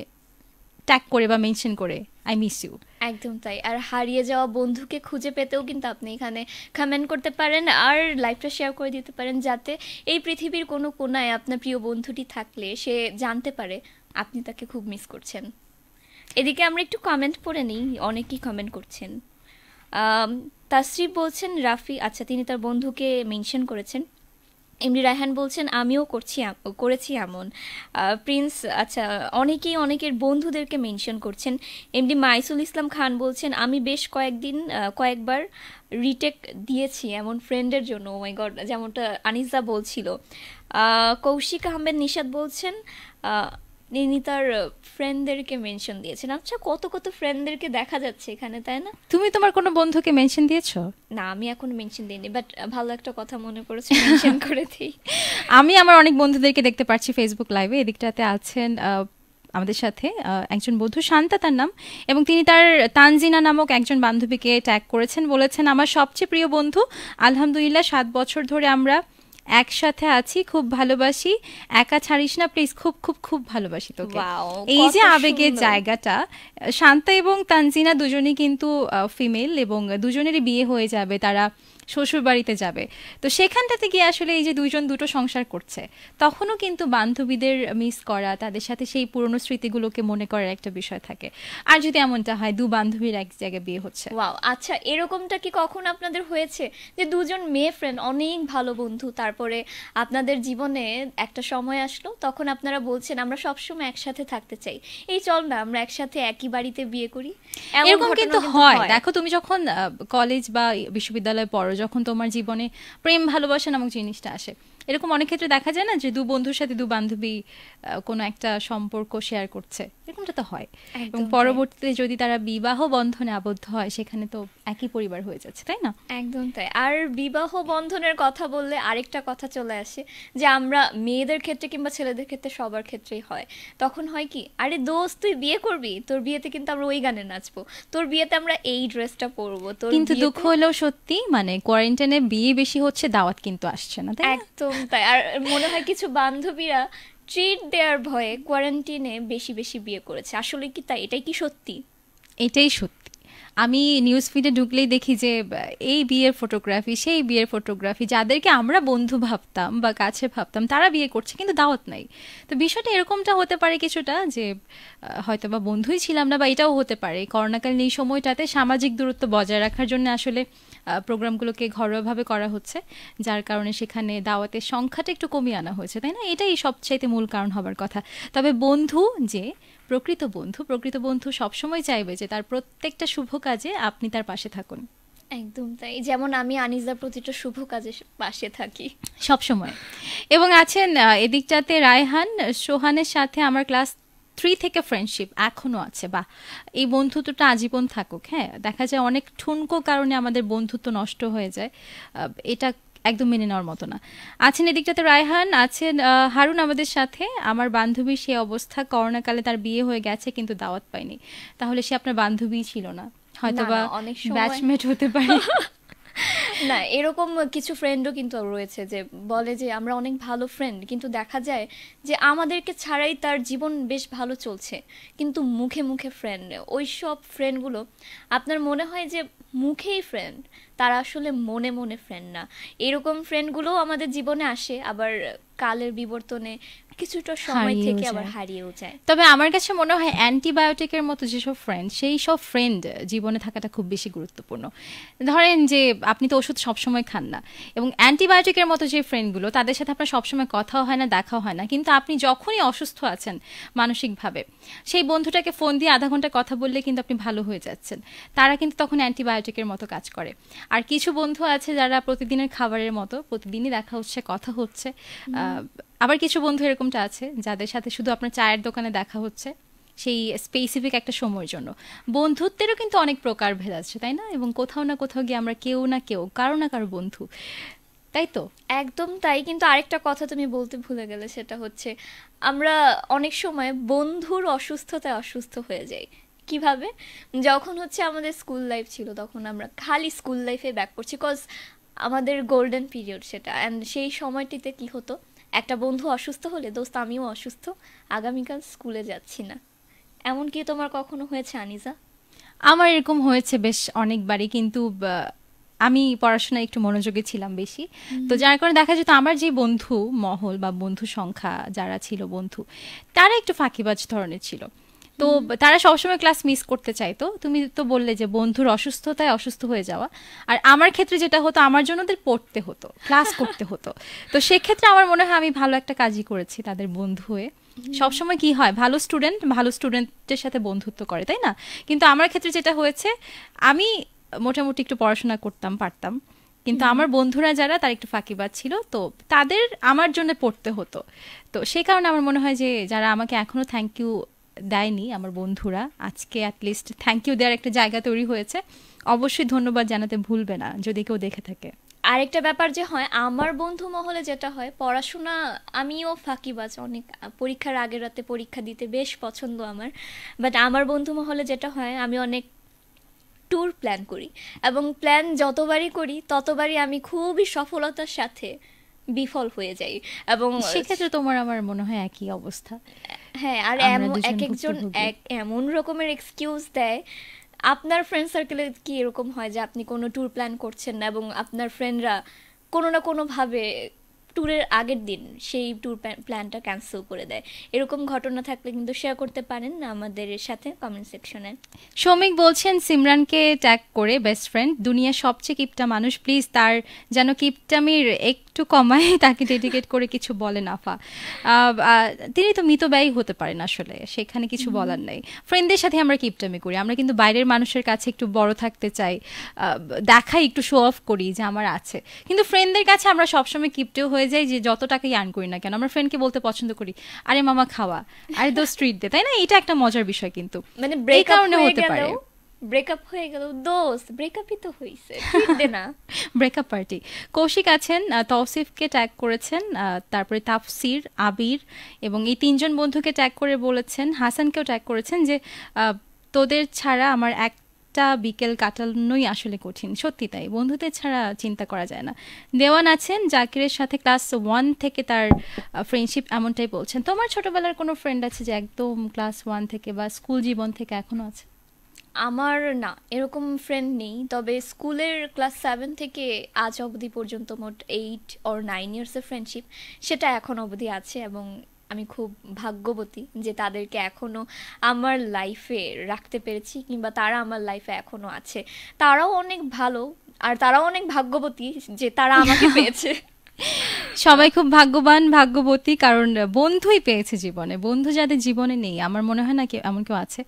ট্যাগ করে বা মেনশন করে আই মিস ইউ একদম তাই আর হারিয়ে যাওয়া বন্ধুকে খুঁজে পেতেও কিন্তু আপনি এখানে কমেন্ট করতে পারেন আর লাইফটা শেয়ার করে দিতে পারেন যাতে এই পৃথিবীর কোনো কোনায় আপনার প্রিয় বন্ধুটি থাকলে সে জানতে পারে আপনি তাকে খুব মিস করছেন এদিকে আমরা একটু কমেন্ট পড়ে নিই অনেকেই কমেন্ট করছেন তাসরিফ বলছেন রাফি আচ্ছা তিনি তার বন্ধুকে মেনশন করেছেন এমডি রায়হান বলছেন আমিও করছি করেছি এমন প্রিন্স আচ্ছা অনেকেই অনেকের বন্ধুদেরকে মেনশন করছেন এমডি মাইসুল ইসলাম খান বলছেন আমি বেশ কয়েকদিন কয়েকবার রিটেক দিয়েছি এমন ফ্রেন্ডের জন্য মাই oh গড যেমনটা আনিসা বলছিল কৌশিক আহমেদ নিষাদ বলছেন তিনি তার ফ্রেন্ডদেরকে মেনশন দিয়েছেন আচ্ছা কত কত ফ্রেন্ডদেরকে দেখা যাচ্ছে এখানে তাই না তুমি তোমার কোনো বন্ধুকে মেনশন দিয়েছো না আমি এখন মেনশন দিইনি বাট ভালো একটা কথা মনে পড়েছে মেনশন করে দিই আমি আমার অনেক বন্ধুদেরকে দেখতে পাচ্ছি ফেসবুক লাইভে এদিকটাতে আছেন আমাদের সাথে একজন বন্ধু শান্তা তার নাম এবং তিনি তার তানজিনা নামক একজন বান্ধবীকে ট্যাগ করেছেন বলেছেন আমার সবচেয়ে প্রিয় বন্ধু আলহামদুলিল্লাহ সাত বছর ধরে আমরা একসাথে আছি খুব ভালোবাসি একা ছাড়িস না প্লিজ খুব খুব খুব ভালোবাসি তোকে এই যে আবেগের জায়গাটা শান্তা এবং তানজিনা দুজনেই কিন্তু ফিমেল এবং দুজনেরই বিয়ে হয়ে যাবে তারা শ্বশুর বাড়িতে যাবে তো সেখানটাতে গিয়ে আসলে এই যে দুইজন দুটো সংসার করছে তখনও কিন্তু বান্ধবীদের মিস করা তাদের সাথে সেই পুরনো স্মৃতিগুলোকে মনে করার একটা বিষয় থাকে আর যদি এমনটা হয় দু বান্ধবীর এক জায়গায় বিয়ে হচ্ছে ওয়াও আচ্ছা এরকমটা কি কখন আপনাদের হয়েছে যে দুজন মেয়ে ফ্রেন্ড অনেক ভালো বন্ধু তারপরে আপনাদের জীবনে একটা সময় আসলো তখন আপনারা বলছেন আমরা সবসময় একসাথে থাকতে চাই এই চল না আমরা একসাথে একই বাড়িতে বিয়ে করি এরকম কিন্তু হয় দেখো তুমি যখন কলেজ বা বিশ্ববিদ্যালয়ে পড়ো যখন তোমার জীবনে প্রেম ভালোবাসা নামক জিনিসটা আসে এরকম অনেক ক্ষেত্রে দেখা যায় না যে দু বন্ধুর সাথে দু বান্ধবী কোনো একটা সম্পর্ক শেয়ার করছে এরকমটা তো হয় এবং পরবর্তীতে যদি তারা বিবাহ বন্ধনে আবদ্ধ হয় সেখানে তো একই পরিবার হয়ে যাচ্ছে তাই না একদম তাই আর বিবাহ বন্ধনের কথা বললে আরেকটা কথা চলে আসে যে আমরা মেয়েদের ক্ষেত্রে কিংবা ছেলেদের ক্ষেত্রে সবার ক্ষেত্রেই হয় তখন হয় কি আরে দোষ তুই বিয়ে করবি তোর বিয়েতে কিন্তু আমরা ওই গানে নাচবো তোর বিয়েতে আমরা এই ড্রেসটা পরবো তোর কিন্তু দুঃখ হলেও সত্যি মানে কোয়ারেন্টাইনে বিয়ে বেশি হচ্ছে দাওয়াত কিন্তু আসছে না তাই একদম তাই আর মনে হয় কিছু বান্ধবীরা ট্রিট দেওয়ার ভয়ে কোয়ারেন্টিনে বেশি বেশি বিয়ে করেছে আসলে কি তাই এটাই কি সত্যি এটাই সত্যি আমি নিউজ ফিডে ঢুকলেই দেখি যে এই বিয়ের ফটোগ্রাফি সেই বিয়ের ফটোগ্রাফি যাদেরকে আমরা বন্ধু ভাবতাম বা কাছে ভাবতাম তারা বিয়ে করছে কিন্তু দাওয়াত নাই তো বিষয়টা এরকমটা হতে পারে কিছুটা যে হয়তো বা বন্ধুই ছিলাম না বা এটাও হতে পারে করোনাকালীন এই সময়টাতে সামাজিক দূরত্ব বজায় রাখার জন্য আসলে প্রোগ্রামগুলোকে ঘরোয়াভাবে করা হচ্ছে যার কারণে সেখানে দাওয়াতের সংখ্যাটা একটু কমিয়ে আনা হয়েছে তাই না এটাই সবচাইতে মূল কারণ হবার কথা তবে বন্ধু যে প্রকৃত বন্ধু প্রকৃত বন্ধু সবসময় চাইবে যে তার প্রত্যেকটা শুভ কাজে আপনি তার পাশে থাকুন একদম তাই যেমন আমি আনিসদার প্রতিটা শুভ কাজে পাশে থাকি সবসময় এবং আছেন এদিকটাতে রায়হান সোহানের সাথে আমার ক্লাস থ্রি থেকে ফ্রেন্ডশিপ এখনও আছে বা এই বন্ধুত্বটা আজীবন থাকুক হ্যাঁ দেখা যায় অনেক ঠুনকো কারণে আমাদের বন্ধুত্ব নষ্ট হয়ে যায় এটা একদম মেনে নেওয়ার মতো না আছেন এদিকটাতে রায়হান আছেন হারুন আমাদের সাথে আমার বান্ধবীর সে অবস্থা করোনাকালে তার বিয়ে হয়ে গেছে কিন্তু দাওয়াত পায়নি তাহলে সে আপনার বান্ধবী ছিল না হয়তোবা অনেক ব্যাচমেট হতে পারে না এরকম কিছু ফ্রেন্ডও কিন্তু রয়েছে যে বলে যে আমরা অনেক ভালো ফ্রেন্ড কিন্তু দেখা যায় যে আমাদেরকে ছাড়াই তার জীবন বেশ ভালো চলছে কিন্তু মুখে মুখে ফ্রেন্ড ওই সব ফ্রেন্ডগুলো আপনার মনে হয় যে মুখেই ফ্রেন্ড তারা আসলে মনে মনে ফ্রেন্ড না এরকম ফ্রেন্ডগুলোও আমাদের জীবনে আসে আবার কালের বিবর্তনে কিছুটা সময় থেকে আবার হারিয়েও যায় তবে আমার কাছে মনে হয় অ্যান্টিবায়োটিকের মতো যেসব ফ্রেন্ড সেই সব ফ্রেন্ড জীবনে থাকাটা খুব বেশি গুরুত্বপূর্ণ ধরেন যে আপনি তো ওষুধ সবসময় খান না এবং অ্যান্টিবায়োটিকের মতো যে ফ্রেন্ডগুলো তাদের সাথে আপনার সবসময় কথাও হয় না দেখাও হয় না কিন্তু আপনি যখনই অসুস্থ আছেন মানসিকভাবে সেই বন্ধুটাকে ফোন দিয়ে আধা ঘন্টা কথা বললে কিন্তু আপনি ভালো হয়ে যাচ্ছেন তারা কিন্তু তখন অ্যান্টিবায়োটিকের মতো কাজ করে আর কিছু বন্ধু আছে যারা প্রতিদিনের খাবারের মতো প্রতিদিনই দেখা হচ্ছে কথা হচ্ছে আবার কিছু বন্ধু এরকমটা আছে যাদের সাথে শুধু আপনার চায়ের দোকানে দেখা হচ্ছে সেই স্পেসিফিক একটা সময়ের জন্য বন্ধুত্বেরও কিন্তু অনেক প্রকার ভেদ আছে তাই না এবং কোথাও না কোথাও গিয়ে আমরা কেউ না কেউ কারো না কারো বন্ধু তাই তো একদম তাই কিন্তু আরেকটা কথা তুমি বলতে ভুলে গেলে সেটা হচ্ছে আমরা অনেক সময় বন্ধুর অসুস্থতায় অসুস্থ হয়ে যাই কিভাবে যখন হচ্ছে আমাদের স্কুল লাইফ ছিল তখন আমরা খালি স্কুল লাইফে ব্যাক করছি কজ আমাদের গোল্ডেন পিরিয়ড সেটা অ্যান্ড সেই সময়টিতে কি হতো একটা বন্ধু অসুস্থ হলে দোস্ত আমিও অসুস্থ আগামীকাল স্কুলে যাচ্ছি না এমন কি তোমার কখনো হয়েছে আনিজা আমার এরকম হয়েছে বেশ অনেকবারই কিন্তু আমি পড়াশোনায় একটু মনোযোগী ছিলাম বেশি তো যার কারণে দেখা যেত আমার যে বন্ধু মহল বা বন্ধু সংখ্যা যারা ছিল বন্ধু তারা একটু ফাঁকিবাজ ধরনের ছিল তো তারা সবসময় ক্লাস মিস করতে চাইতো তুমি তো বললে যে বন্ধুর অসুস্থতায় অসুস্থ হয়ে যাওয়া আর আমার ক্ষেত্রে যেটা হতো আমার জন্য ওদের পড়তে হতো ক্লাস করতে হতো তো সেক্ষেত্রে আমার মনে হয় আমি ভালো একটা কাজই করেছি তাদের বন্ধু হয়ে সবসময় কি হয় ভালো স্টুডেন্ট ভালো স্টুডেন্টের সাথে বন্ধুত্ব করে তাই না কিন্তু আমার ক্ষেত্রে যেটা হয়েছে আমি মোটামুটি একটু পড়াশোনা করতাম পারতাম কিন্তু আমার বন্ধুরা যারা তার একটু ফাঁকিবাদ ছিল তো তাদের আমার জন্য পড়তে হতো তো সেই কারণে আমার মনে হয় যে যারা আমাকে এখনো থ্যাংক ইউ দেয়নি আমার বন্ধুরা আজকে অ্যাটলিস্ট থ্যাংক ইউ দেওয়ার একটা জায়গা তৈরি হয়েছে অবশ্যই ধন্যবাদ জানাতে ভুলবে না যদি কেউ দেখে থাকে আরেকটা ব্যাপার যে হয় আমার বন্ধু মহলে যেটা হয় পড়াশোনা আমিও ফাঁকিবাজ অনেক পরীক্ষার আগের রাতে পরীক্ষা দিতে বেশ পছন্দ আমার বাট আমার বন্ধু মহলে যেটা হয় আমি অনেক ট্যুর প্ল্যান করি এবং প্ল্যান যতবারই করি ততবারই আমি খুবই সফলতার সাথে বিফল হয়ে যাই এবং সেক্ষেত্রে তোমার আমার মনে হয় একই অবস্থা হ্যাঁ আর এক একজন এক এমন রকমের এক্সকিউজ দেয় আপনার ফ্রেন্ড সার্কেলে কি এরকম হয় যে আপনি কোনো ট্যুর প্ল্যান করছেন না এবং আপনার ফ্রেন্ডরা কোনো না কোনোভাবে ট্যুরের আগের দিন সেই ট্যুর প্ল্যানটা ক্যান্সেল করে দেয় এরকম ঘটনা থাকলে কিন্তু শেয়ার করতে পারেন আমাদের সাথে কমেন্ট সেকশনে শ্রমিক বলছেন সিমরানকে ট্যাগ করে বেস্ট ফ্রেন্ড দুনিয়া সবচেয়ে কিপটা মানুষ প্লিজ তার যেন কিপটামির এক একটু কমায় তাকে ডেডিকেট করে কিছু বলেন আফা তিনি তো ব্যয় হতে পারেন আসলে সেখানে কিছু বলার নাই ফ্রেন্ডদের সাথে আমরা কিপটামি করি আমরা কিন্তু বাইরের মানুষের কাছে একটু বড় থাকতে চাই দেখাই একটু শো অফ করি যে আমার আছে কিন্তু ফ্রেন্ডদের কাছে আমরা সবসময় কিপটেও হয়ে যাই যে যত টাকাই আর্ন করি না কেন আমরা ফ্রেন্ডকে বলতে পছন্দ করি আরে মামা খাওয়া আরে দো স্ট্রিট দে তাই না এটা একটা মজার বিষয় কিন্তু মানে ব্রেক কারণে হতে পারে ব্রেকআপ হয়ে গেল দোস্ত ব্রেকআপই তো হইছে ফিরবে না ব্রেকআপ পার্টি কৌশিক আছেন তৌসিফকে ট্যাগ করেছেন তারপরে তাফসির আবির এবং এই তিনজন বন্ধুকে ট্যাগ করে বলেছেন হাসানকেও ট্যাগ করেছেন যে তোদের ছাড়া আমার এক একটা বিকেল কাটানোই আসলে কঠিন সত্যি তাই বন্ধুদের ছাড়া চিন্তা করা যায় না দেওয়ান আছেন জাকিরের সাথে ক্লাস ওয়ান থেকে তার ফ্রেন্ডশিপ এমনটাই বলছেন তোমার ছোটবেলার কোনো ফ্রেন্ড আছে যে একদম ক্লাস ওয়ান থেকে বা স্কুল জীবন থেকে এখনো আছে আমার না এরকম ফ্রেন্ড নেই তবে স্কুলের ক্লাস সেভেন থেকে আজ অবধি পর্যন্ত মোট এইট অর নাইন ইয়ার্সের ফ্রেন্ডশিপ সেটা এখন অবধি আছে এবং আমি খুব ভাগ্যবতী যে তাদেরকে এখনও আমার লাইফে রাখতে পেরেছি কিংবা তারা আমার লাইফে এখনও আছে তারাও অনেক ভালো আর তারাও অনেক ভাগ্যবতী যে তারা আমাকে পেয়েছে সবাই খুব ভাগ্যবান ভাগ্যবতী কারণ বন্ধুই পেয়েছে জীবনে বন্ধু যাদের জীবনে নেই আমার মনে হয় না কেউ এমন কেউ আছে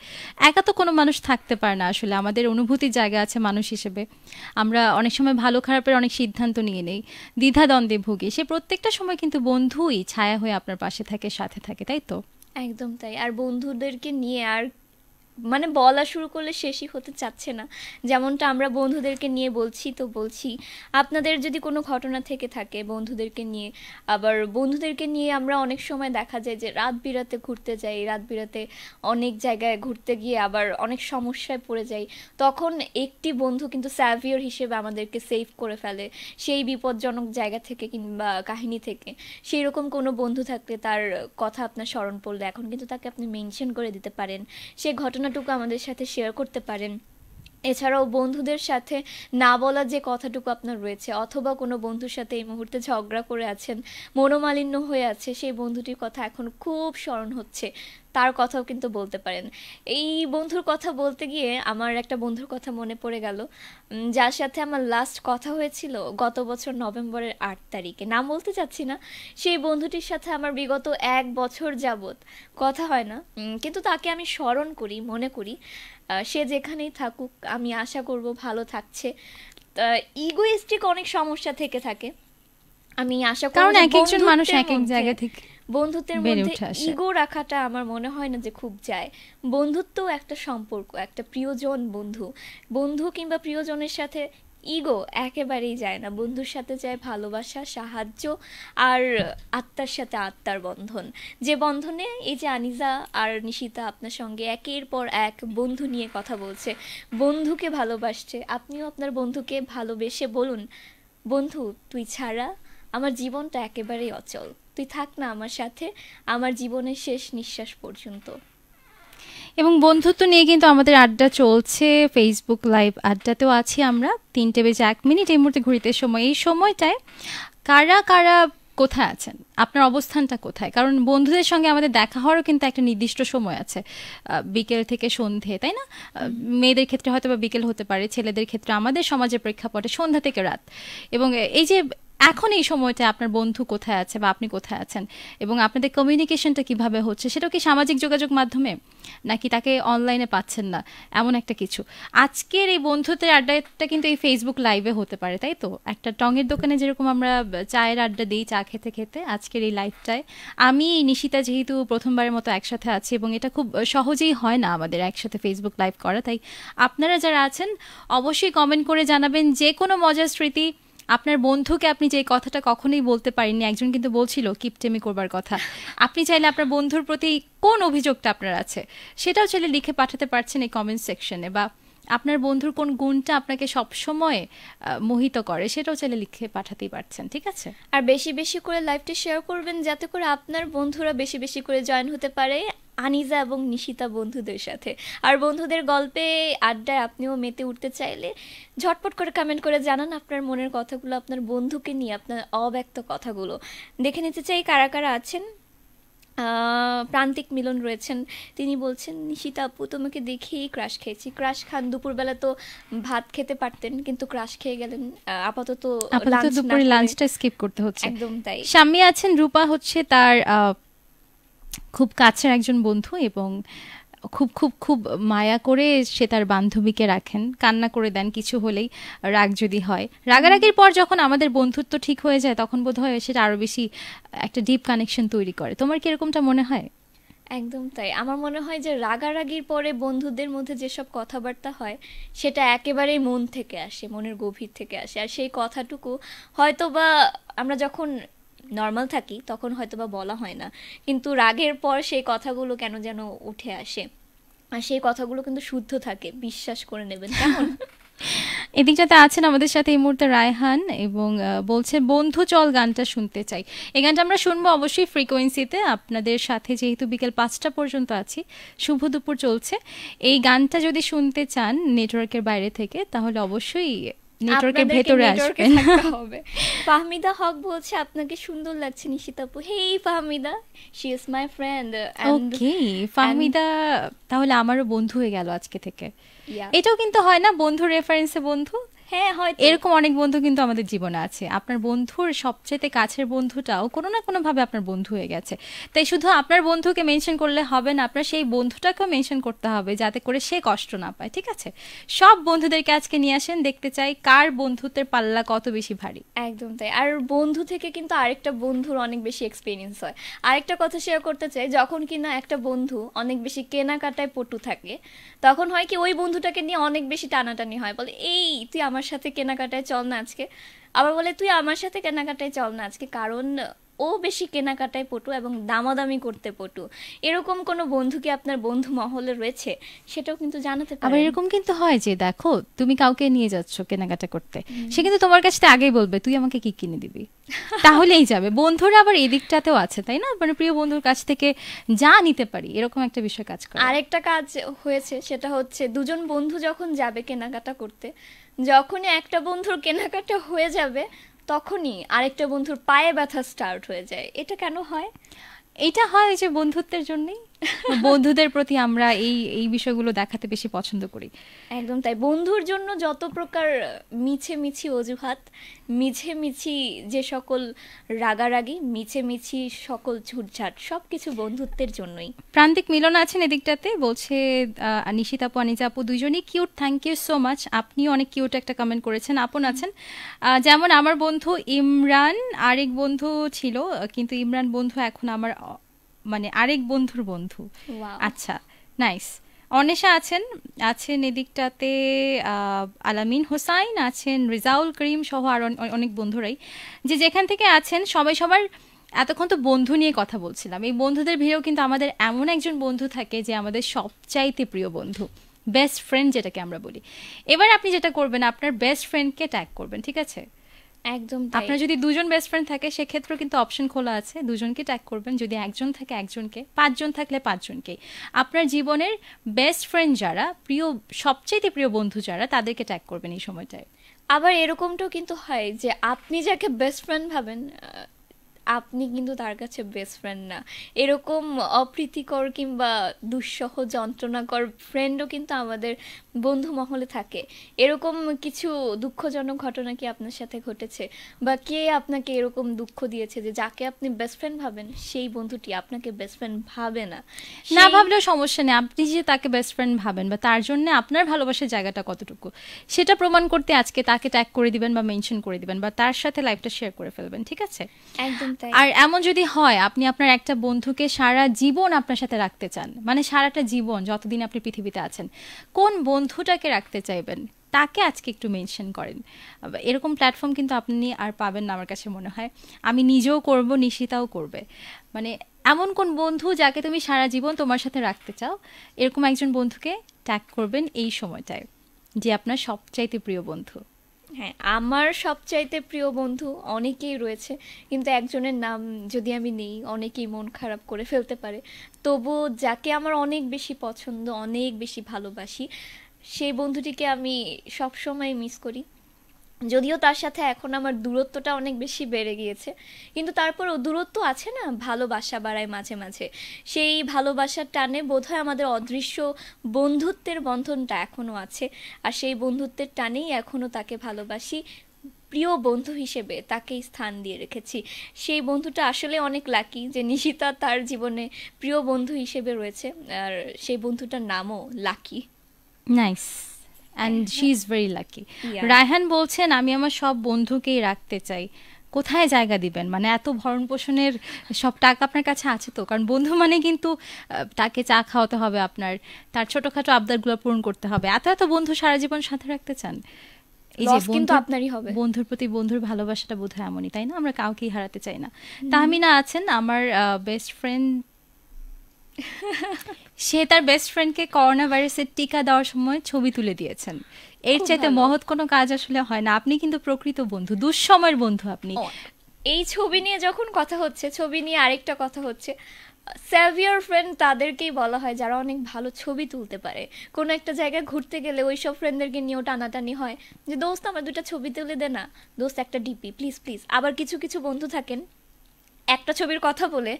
একা তো কোনো মানুষ থাকতে পারে না আসলে আমাদের অনুভূতির জায়গা আছে মানুষ হিসেবে আমরা অনেক সময় ভালো খারাপের অনেক সিদ্ধান্ত নিয়ে নেই দ্বিধাদ্বন্দ্বে ভুগি সে প্রত্যেকটা সময় কিন্তু বন্ধুই ছায়া হয়ে আপনার পাশে থাকে সাথে থাকে তাই তো একদম তাই আর বন্ধুদেরকে নিয়ে আর মানে বলা শুরু করলে শেষই হতে চাচ্ছে না যেমনটা আমরা বন্ধুদেরকে নিয়ে বলছি তো বলছি আপনাদের যদি কোনো ঘটনা থেকে থাকে বন্ধুদেরকে নিয়ে আবার বন্ধুদেরকে নিয়ে আমরা অনেক সময় দেখা যায় যে রাত বিরাতে ঘুরতে যাই রাত বিরাতে অনেক জায়গায় ঘুরতে গিয়ে আবার অনেক সমস্যায় পড়ে যাই তখন একটি বন্ধু কিন্তু স্যাভিয়র হিসেবে আমাদেরকে সেভ করে ফেলে সেই বিপজ্জনক জায়গা থেকে কিংবা কাহিনী থেকে সেই রকম কোনো বন্ধু থাকলে তার কথা আপনার স্মরণ পড়লে এখন কিন্তু তাকে আপনি মেনশন করে দিতে পারেন সে ঘটনা ঘটনাটুকু আমাদের সাথে শেয়ার করতে পারেন এছাড়াও বন্ধুদের সাথে না বলা যে কথাটুকু আপনার রয়েছে অথবা কোনো বন্ধুর সাথে এই মুহূর্তে ঝগড়া করে আছেন মনোমালিন্য হয়ে আছে সেই বন্ধুটির কথা এখন খুব স্মরণ হচ্ছে তার কথাও কিন্তু বলতে পারেন এই বন্ধুর কথা বলতে গিয়ে আমার একটা বন্ধুর কথা মনে পড়ে গেল যার সাথে আমার লাস্ট কথা হয়েছিল গত বছর নভেম্বরের আট তারিখে নাম বলতে চাচ্ছি না সেই বন্ধুটির সাথে আমার বিগত এক বছর যাবত কথা হয় না কিন্তু তাকে আমি স্মরণ করি মনে করি সে যেখানেই থাকুক আমি আশা করব ভালো থাকছে ইগোইস্টিক অনেক সমস্যা থেকে থাকে আমি আশা করি কারণ এক একজন মানুষ এক এক জায়গা থেকে বন্ধুত্বের মধ্যে ইগো রাখাটা আমার মনে হয় না যে খুব যায় বন্ধুত্ব একটা সম্পর্ক একটা প্রিয়জন বন্ধু বন্ধু কিংবা প্রিয়জনের সাথে ইগো একেবারেই যায় না বন্ধুর সাথে যায় ভালোবাসা সাহায্য আর আত্মার সাথে আত্মার বন্ধন যে বন্ধনে এই যে আনিজা আর নিশিতা আপনার সঙ্গে একের পর এক বন্ধু নিয়ে কথা বলছে বন্ধুকে ভালোবাসছে আপনিও আপনার বন্ধুকে ভালোবেসে বলুন বন্ধু তুই ছাড়া আমার জীবনটা একেবারেই অচল তুই থাক না আমার সাথে আমার জীবনের শেষ নিঃশ্বাস পর্যন্ত এবং বন্ধুত্ব নিয়ে কিন্তু আমাদের আড্ডা চলছে ফেসবুক লাইভ আড্ডাতেও আছি আমরা তিনটে বেজে এক মিনিট এই মুহূর্তে ঘুরিতে সময় এই সময়টায় কারা কারা কোথায় আছেন আপনার অবস্থানটা কোথায় কারণ বন্ধুদের সঙ্গে আমাদের দেখা হওয়ারও কিন্তু একটা নির্দিষ্ট সময় আছে বিকেল থেকে সন্ধে তাই না মেয়েদের ক্ষেত্রে হয়তো বা বিকেল হতে পারে ছেলেদের ক্ষেত্রে আমাদের সমাজের প্রেক্ষাপটে সন্ধ্যা থেকে রাত এবং এই যে এখন এই সময়টা আপনার বন্ধু কোথায় আছে বা আপনি কোথায় আছেন এবং আপনাদের কমিউনিকেশনটা কিভাবে হচ্ছে সেটা কি সামাজিক যোগাযোগ মাধ্যমে নাকি তাকে অনলাইনে পাচ্ছেন না এমন একটা কিছু আজকের এই বন্ধুত্বের আড্ডাটা কিন্তু এই ফেসবুক লাইভে হতে পারে তাই তো একটা টঙের দোকানে যেরকম আমরা চায়ের আড্ডা দিই চা খেতে খেতে আজকের এই লাইভটায় আমি নিশিতা যেহেতু প্রথমবারের মতো একসাথে আছি এবং এটা খুব সহজেই হয় না আমাদের একসাথে ফেসবুক লাইভ করা তাই আপনারা যারা আছেন অবশ্যই কমেন্ট করে জানাবেন যে কোনো মজার স্মৃতি আপনার বন্ধুকে আপনি যে কথাটা কখনোই বলতে পারেননি একজন কিন্তু বলছিল কিপটেমি করবার কথা আপনি চাইলে আপনার বন্ধুর প্রতি কোন অভিযোগটা আপনার আছে সেটাও চাইলে লিখে পাঠাতে পারছেন এই কমেন্ট সেকশনে বা আপনার বন্ধুর কোন গুণটা আপনাকে সবসময় মোহিত করে সেটাও চাইলে লিখে পাঠাতেই পারছেন ঠিক আছে আর বেশি বেশি করে লাইভটি শেয়ার করবেন যাতে করে আপনার বন্ধুরা বেশি বেশি করে জয়েন হতে পারে আনিজা এবং নিশিতা বন্ধুদের সাথে আর বন্ধুদের গল্পে আড্ডায় আপনিও মেতে উঠতে চাইলে ঝটপট করে কমেন্ট করে জানান আপনার মনের কথাগুলো আপনার বন্ধুকে নিয়ে আপনার অব্যক্ত কথাগুলো দেখে নিতে চাই কারা কারা আছেন প্রান্তিক মিলন রয়েছেন তিনি বলছেন নিশিতা আপু তোমাকে দেখেই ক্রাশ খেয়েছি ক্রাশ খান দুপুরবেলা তো ভাত খেতে পারতেন কিন্তু ক্রাশ খেয়ে গেলেন আপাতত আপাতত দুপুরে লাঞ্চটা স্কিপ করতে হচ্ছে একদম তাই সামনে আছেন রূপা হচ্ছে তার খুব কাছের একজন বন্ধু এবং খুব খুব খুব মায়া করে সে তার বান্ধবীকে রাখেন কান্না করে দেন কিছু হলেই রাগ যদি হয় রাগারাগির পর যখন আমাদের বন্ধুত্ব ঠিক হয়ে যায় তখন বোধ হয় সেটা আরও বেশি একটা ডিপ কানেকশন তৈরি করে তোমার কিরকমটা মনে হয় একদম তাই আমার মনে হয় যে রাগারাগির পরে বন্ধুদের মধ্যে যেসব কথাবার্তা হয় সেটা একেবারেই মন থেকে আসে মনের গভীর থেকে আসে আর সেই কথাটুকু হয়তো বা আমরা যখন নর্মাল থাকি তখন হয়তো বা বলা হয় না কিন্তু রাগের পর সেই কথাগুলো কেন যেন উঠে আসে আর সেই কথাগুলো কিন্তু শুদ্ধ থাকে বিশ্বাস করে নেবেন কেমন এদিকটাতে আছেন আমাদের সাথে এই মুহূর্তে রায়হান এবং বলছে বন্ধু চল গানটা শুনতে চাই এই গানটা আমরা শুনবো অবশ্যই ফ্রিকোয়েন্সিতে আপনাদের সাথে যেহেতু বিকেল পাঁচটা পর্যন্ত আছি শুভ দুপুর চলছে এই গানটা যদি শুনতে চান নেটওয়ার্কের বাইরে থেকে তাহলে অবশ্যই নেটওয়ার্কের ভেতরে আসবে হবে ফাহমিদা হক বলছে আপনাকে সুন্দর লাগছে নিশিতাপু hey Fahmida she is my friend okay Fahmida তাহলে আমারও বন্ধু হয়ে গেল আজকে থেকে এটাও কিন্তু হয় না বন্ধু রেফারেন্সে বন্ধু হ্যাঁ হয় এরকম অনেক বন্ধু কিন্তু আমাদের জীবনে আছে আপনার বন্ধুর সবচেয়ে কাছের বন্ধুটাও কোনো না কোনো ভাবে আপনার বন্ধু হয়ে গেছে তাই শুধু আপনার বন্ধুকে মেনশন করলে হবে না আপনার সেই বন্ধুটাকেও মেনশন করতে হবে যাতে করে সে কষ্ট না পায় ঠিক আছে সব বন্ধুদেরকে আজকে নিয়ে আসেন দেখতে চাই কার বন্ধুত্বের পাল্লা কত বেশি ভারী একদম তাই আর বন্ধু থেকে কিন্তু আরেকটা বন্ধুর অনেক বেশি এক্সপিরিয়েন্স হয় আরেকটা কথা শেয়ার করতে চাই যখন কিনা একটা বন্ধু অনেক বেশি কেনাকাটায় পটু থাকে তখন হয় কি ওই বন্ধুটাকে নিয়ে অনেক বেশি টানাটানি হয় বলে এই তুই আমার আমার সাথে কেনাকাটায় চল না আজকে আবার বলে তুই আমার সাথে কেনাকাটায় চল না আজকে কারণ ও বেশি কেনাকাটায় পটু এবং দামাদামি করতে পটু এরকম কোন বন্ধু কি আপনার বন্ধু মহলে রয়েছে সেটাও কিন্তু জানাতে পারে আবার এরকম কিন্তু হয় যে দেখো তুমি কাউকে নিয়ে যাচ্ছ কেনাকাটা করতে সে কিন্তু তোমার কাছে আগেই বলবে তুই আমাকে কি কিনে দিবি তাহলেই যাবে বন্ধুরা আবার এদিকটাতেও আছে তাই না মানে প্রিয় বন্ধুর কাছ থেকে যা নিতে পারি এরকম একটা বিষয় কাজ করে আরেকটা কাজ হয়েছে সেটা হচ্ছে দুজন বন্ধু যখন যাবে কেনাকাটা করতে যখনই একটা বন্ধুর কেনাকাটা হয়ে যাবে তখনই আরেকটা বন্ধুর পায়ে ব্যথা স্টার্ট হয়ে যায় এটা কেন হয় এটা হয় যে বন্ধুত্বের জন্যই বন্ধুদের প্রতি আমরা এই এই বিষয়গুলো দেখাতে বেশি পছন্দ করি একদম তাই বন্ধুর জন্য যত প্রকার মিছে মিছি অজুহাত মিছে মিছি যে সকল রাগারাগি মিছে মিছি সকল ঝুটঝাট সব কিছু বন্ধুত্বের জন্যই প্রান্তিক মিলন আছেন এদিকটাতে বলছে নিশিতাপু আনিজাপু দুজনেই cute thank you so much আপনি অনেক কিউট একটা কমেন্ট করেছেন আপন আছেন যেমন আমার বন্ধু ইমরান আরেক বন্ধু ছিল কিন্তু ইমরান বন্ধু এখন আমার মানে আরেক বন্ধুর বন্ধু আচ্ছা নাইস অনেশা আছেন আছেন এদিকটাতে আলামিন হোসাইন আছেন রিজাউল করিম সহ আর অনেক বন্ধুরাই যে যেখান থেকে আছেন সবাই সবার এতক্ষণ তো বন্ধু নিয়ে কথা বলছিলাম এই বন্ধুদের ভিড়েও কিন্তু আমাদের এমন একজন বন্ধু থাকে যে আমাদের সবচাইতে প্রিয় বন্ধু বেস্ট ফ্রেন্ড যেটাকে আমরা বলি এবার আপনি যেটা করবেন আপনার বেস্ট ফ্রেন্ডকে ট্যাগ করবেন ঠিক আছে একদম আপনার যদি দুজন বেস্ট ফ্রেন্ড থাকে সেক্ষেত্রেও কিন্তু অপশন খোলা আছে দুজনকে ট্যাগ করবেন যদি একজন থাকে একজনকে পাঁচজন থাকলে পাঁচজনকেই আপনার জীবনের বেস্ট ফ্রেন্ড যারা প্রিয় সবচেয়ে প্রিয় বন্ধু যারা তাদেরকে ট্যাগ করবেন এই সময়টায় আবার এরকমটাও কিন্তু হয় যে আপনি যাকে বেস্ট ফ্রেন্ড ভাবেন আপনি কিন্তু তার কাছে বেস্ট ফ্রেন্ড না এরকম অপ্রীতিকর কিংবা দুঃসহ যন্ত্রণাকর ফ্রেন্ডও কিন্তু আমাদের বন্ধু মহলে থাকে এরকম কিছু দুঃখজনক ঘটনা কি আপনার সাথে ঘটেছে বা কে আপনাকে এরকম দুঃখ দিয়েছে যে যাকে আপনি বেস্ট ফ্রেন্ড ভাবেন সেই বন্ধুটি আপনাকে বেস্ট ফ্রেন্ড ভাবে না না ভাবলেও সমস্যা নেই আপনি যে তাকে বেস্ট ফ্রেন্ড ভাবেন বা তার জন্য আপনার ভালোবাসার জায়গাটা কতটুকু সেটা প্রমাণ করতে আজকে তাকে ট্যাগ করে দিবেন বা মেনশন করে দিবেন বা তার সাথে লাইফটা শেয়ার করে ফেলবেন ঠিক আছে একদম আর এমন যদি হয় আপনি আপনার একটা বন্ধুকে সারা জীবন আপনার সাথে রাখতে চান মানে সারাটা জীবন যতদিন আপনি পৃথিবীতে আছেন কোন বন্ধুটাকে রাখতে চাইবেন তাকে আজকে একটু মেনশন করেন এরকম প্ল্যাটফর্ম কিন্তু আপনি আর পাবেন না আমার কাছে মনে হয় আমি নিজেও করব নিশিতাও করবে মানে এমন কোন বন্ধু যাকে তুমি সারা জীবন তোমার সাথে রাখতে চাও এরকম একজন বন্ধুকে ট্যাগ করবেন এই সময়টায় যে আপনার সবচাইতে প্রিয় বন্ধু হ্যাঁ আমার সবচাইতে প্রিয় বন্ধু অনেকেই রয়েছে কিন্তু একজনের নাম যদি আমি নেই অনেকেই মন খারাপ করে ফেলতে পারে তবু যাকে আমার অনেক বেশি পছন্দ অনেক বেশি ভালোবাসি সেই বন্ধুটিকে আমি সবসময় মিস করি যদিও তার সাথে এখন আমার দূরত্বটা অনেক বেশি বেড়ে গিয়েছে কিন্তু ও দূরত্ব আছে না ভালোবাসা বাড়ায় মাঝে মাঝে সেই ভালোবাসার টানে বোধহয় আমাদের অদৃশ্য বন্ধুত্বের বন্ধনটা এখনও আছে আর সেই বন্ধুত্বের টানেই এখনও তাকে ভালোবাসি প্রিয় বন্ধু হিসেবে তাকেই স্থান দিয়ে রেখেছি সেই বন্ধুটা আসলে অনেক লাকি যে নিশিতা তার জীবনে প্রিয় বন্ধু হিসেবে রয়েছে আর সেই বন্ধুটার নামও Lucky nice and she is very lucky Raihan বলছেন আমি আমার সব বন্ধুকেই রাখতে চাই কোথায় জায়গা দিবেন মানে এত ভরণ পোষণের সব টাকা আপনার কাছে আছে তো কারণ বন্ধু মানে কিন্তু তাকে চা খাওয়াতে হবে আপনার তার ছোটখাটো আবদারগুলো পূরণ করতে হবে এত এত বন্ধু সারা জীবন সাথে রাখতে চান এই যে কিন্তু আপনারই হবে বন্ধুর প্রতি বন্ধুর ভালোবাসাটা বোধহয় এমনই তাই না আমরা কাউকেই হারাতে চাই না তাহমিনা আছেন আমার বেস্ট ফ্রেন্ড সে তার বেস্ট ফ্রেন্ডকে করোনা ভাইরাসের টিকা দেওয়ার সময় ছবি তুলে দিয়েছেন এর চাইতে মহৎ কোনো কাজ আসলে হয় না আপনি কিন্তু প্রকৃত বন্ধু দুঃসময়ের বন্ধু আপনি এই ছবি নিয়ে যখন কথা হচ্ছে ছবি নিয়ে আরেকটা কথা হচ্ছে সেভিয়ার ফ্রেন্ড তাদেরকেই বলা হয় যারা অনেক ভালো ছবি তুলতে পারে কোনো একটা জায়গায় ঘুরতে গেলে ওই সব ফ্রেন্ডদেরকে নিয়েও টানাটানি হয় যে দোস্ত আমার দুটা ছবি তুলে দে না দোস্ত একটা ডিপি প্লিজ প্লিজ আবার কিছু কিছু বন্ধু থাকেন একটা ছবির কথা বলে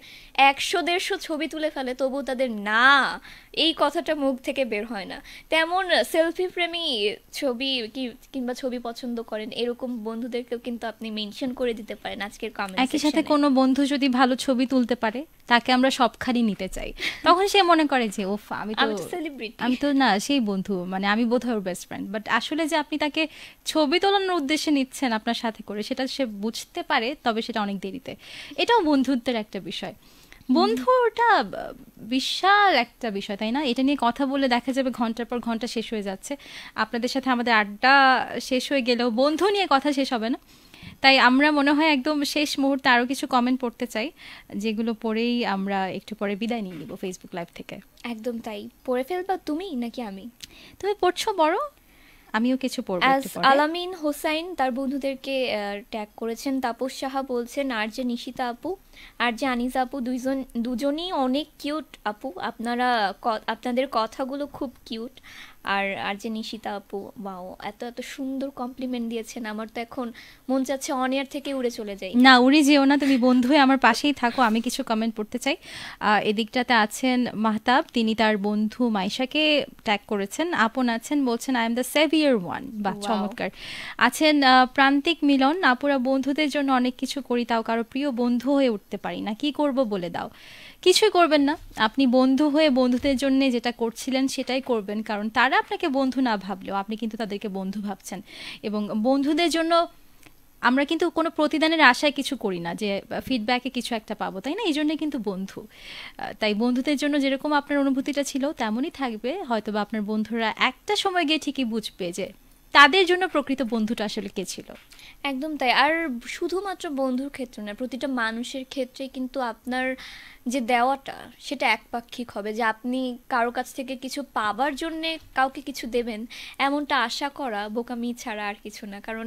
একশো দেড়শো ছবি তুলে ফেলে তবু তাদের না এই কথাটা মুখ থেকে বের হয় না তেমন সেলফি প্রেমী ছবি কি কিংবা ছবি পছন্দ করেন এরকম বন্ধুদেরকেও কিন্তু আপনি মেনশন করে দিতে পারেন আজকের কমেন্ট একই সাথে কোনো বন্ধু যদি ভালো ছবি তুলতে পারে তাকে আমরা সবখানি নিতে চাই তখন সে মনে করে যে ও আমি তো সেলিব্রিটি আমি তো না সেই বন্ধু মানে আমি বোধহয় ওর বেস্ট ফ্রেন্ড বাট আসলে যে আপনি তাকে ছবি তোলানোর উদ্দেশ্যে নিচ্ছেন আপনার সাথে করে সেটা সে বুঝতে পারে তবে সেটা অনেক দেরিতে এটাও বন্ধুত্বের একটা বিষয় বন্ধু ওটা বিশাল একটা বিষয় তাই না এটা নিয়ে কথা বলে দেখা যাবে ঘন্টার পর ঘন্টা শেষ হয়ে যাচ্ছে আপনাদের সাথে আমাদের আড্ডা শেষ হয়ে গেলেও বন্ধু নিয়ে কথা শেষ হবে না তাই আমরা মনে হয় একদম শেষ মুহূর্তে আরও কিছু কমেন্ট পড়তে চাই যেগুলো পড়েই আমরা একটু পরে বিদায় নিয়ে নিব ফেসবুক লাইভ থেকে একদম তাই পড়ে ফেলবা তুমি নাকি আমি তুমি পড়ছো বড় আমিও কিছু পড়ব আলামিন হোসাইন তার বন্ধুদেরকে ট্যাগ করেছেন তাপস সাহা বলছেন আর যে নিশিতা আপু আর যে আনিস আপু দুইজন দুজনই অনেক কিউট আপু আপনারা আপনাদের কথাগুলো খুব কিউট আর আর যে নিশিতা আপু বাও এত এত সুন্দর কমপ্লিমেন্ট দিয়েছেন আমার তো এখন মন চাচ্ছে অন এয়ার থেকে উড়ে চলে যাই না উড়ে যেও না তুমি বন্ধু হয়ে আমার পাশেই থাকো আমি কিছু কমেন্ট পড়তে চাই এদিকটাতে আছেন মাহতাব তিনি তার বন্ধু মাইশাকে ট্যাগ করেছেন আপন আছেন বলছেন I am the saviour one বা চমৎকার আছেন প্রান্তিক মিলন আপুরা বন্ধুদের জন্য অনেক কিছু করি তাও কারো প্রিয় বন্ধু হয়ে উঠতে পারি না কি করব বলে দাও কিছুই করবেন না আপনি বন্ধু হয়ে বন্ধুদের জন্য যেটা করছিলেন সেটাই করবেন কারণ তারা আপনাকে বন্ধু না ভাবলেও আপনি কিন্তু তাদেরকে বন্ধু ভাবছেন এবং বন্ধুদের জন্য আমরা কিন্তু কোনো প্রতিদানের আশায় কিছু করি না যে ফিডব্যাকে কিছু একটা পাবো তাই না এই জন্যে কিন্তু বন্ধু তাই বন্ধুদের জন্য যেরকম আপনার অনুভূতিটা ছিল তেমনই থাকবে হয়তো বা আপনার বন্ধুরা একটা সময় গিয়ে ঠিকই বুঝবে যে তাদের জন্য প্রকৃত বন্ধুটা আসলে কে ছিল একদম তাই আর শুধুমাত্র বন্ধুর ক্ষেত্রে না প্রতিটা মানুষের ক্ষেত্রে কিন্তু আপনার যে দেওয়াটা সেটা একপাক্ষিক হবে যে আপনি কারো কাছ থেকে কিছু পাবার জন্যে কাউকে কিছু দেবেন এমনটা আশা করা বোকামি ছাড়া আর কিছু না কারণ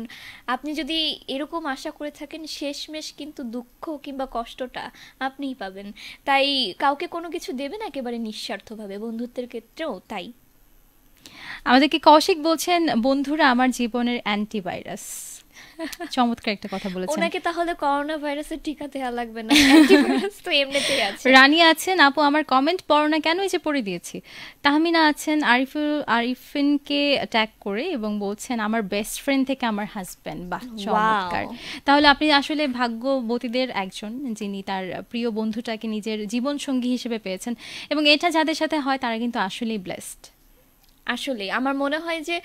আপনি যদি এরকম আশা করে থাকেন শেষমেশ কিন্তু দুঃখ কিংবা কষ্টটা আপনিই পাবেন তাই কাউকে কোনো কিছু দেবেন একেবারে নিঃস্বার্থভাবে বন্ধুত্বের ক্ষেত্রেও তাই আমাদেরকে কৌশিক বলছেন বন্ধুরা আমার জীবনের অ্যান্টিভাইরাস চমৎকার একটা কথা বলেছেন ওনাকে তাহলে করোনা ভাইরাসের টিকা দেওয়া লাগবে না অ্যান্টিভাইরাস তো এমনিতেই আছে রানী আছেন আপু আমার কমেন্ট পড়ো না কেন এই যে পড়ে দিয়েছি তাহমিনা আছেন আরিফুল আরিফিনকে ট্যাগ করে এবং বলছেন আমার বেস্ট ফ্রেন্ড থেকে আমার হাজবেন্ড বাহ চমৎকার তাহলে আপনি আসলে ভাগ্যবতীদের একজন যিনি তার প্রিয় বন্ধুটাকে নিজের জীবন সঙ্গী হিসেবে পেয়েছেন এবং এটা যাদের সাথে হয় তারা কিন্তু আসলেই ব্লেসড আসলে আমার মনে হয় যে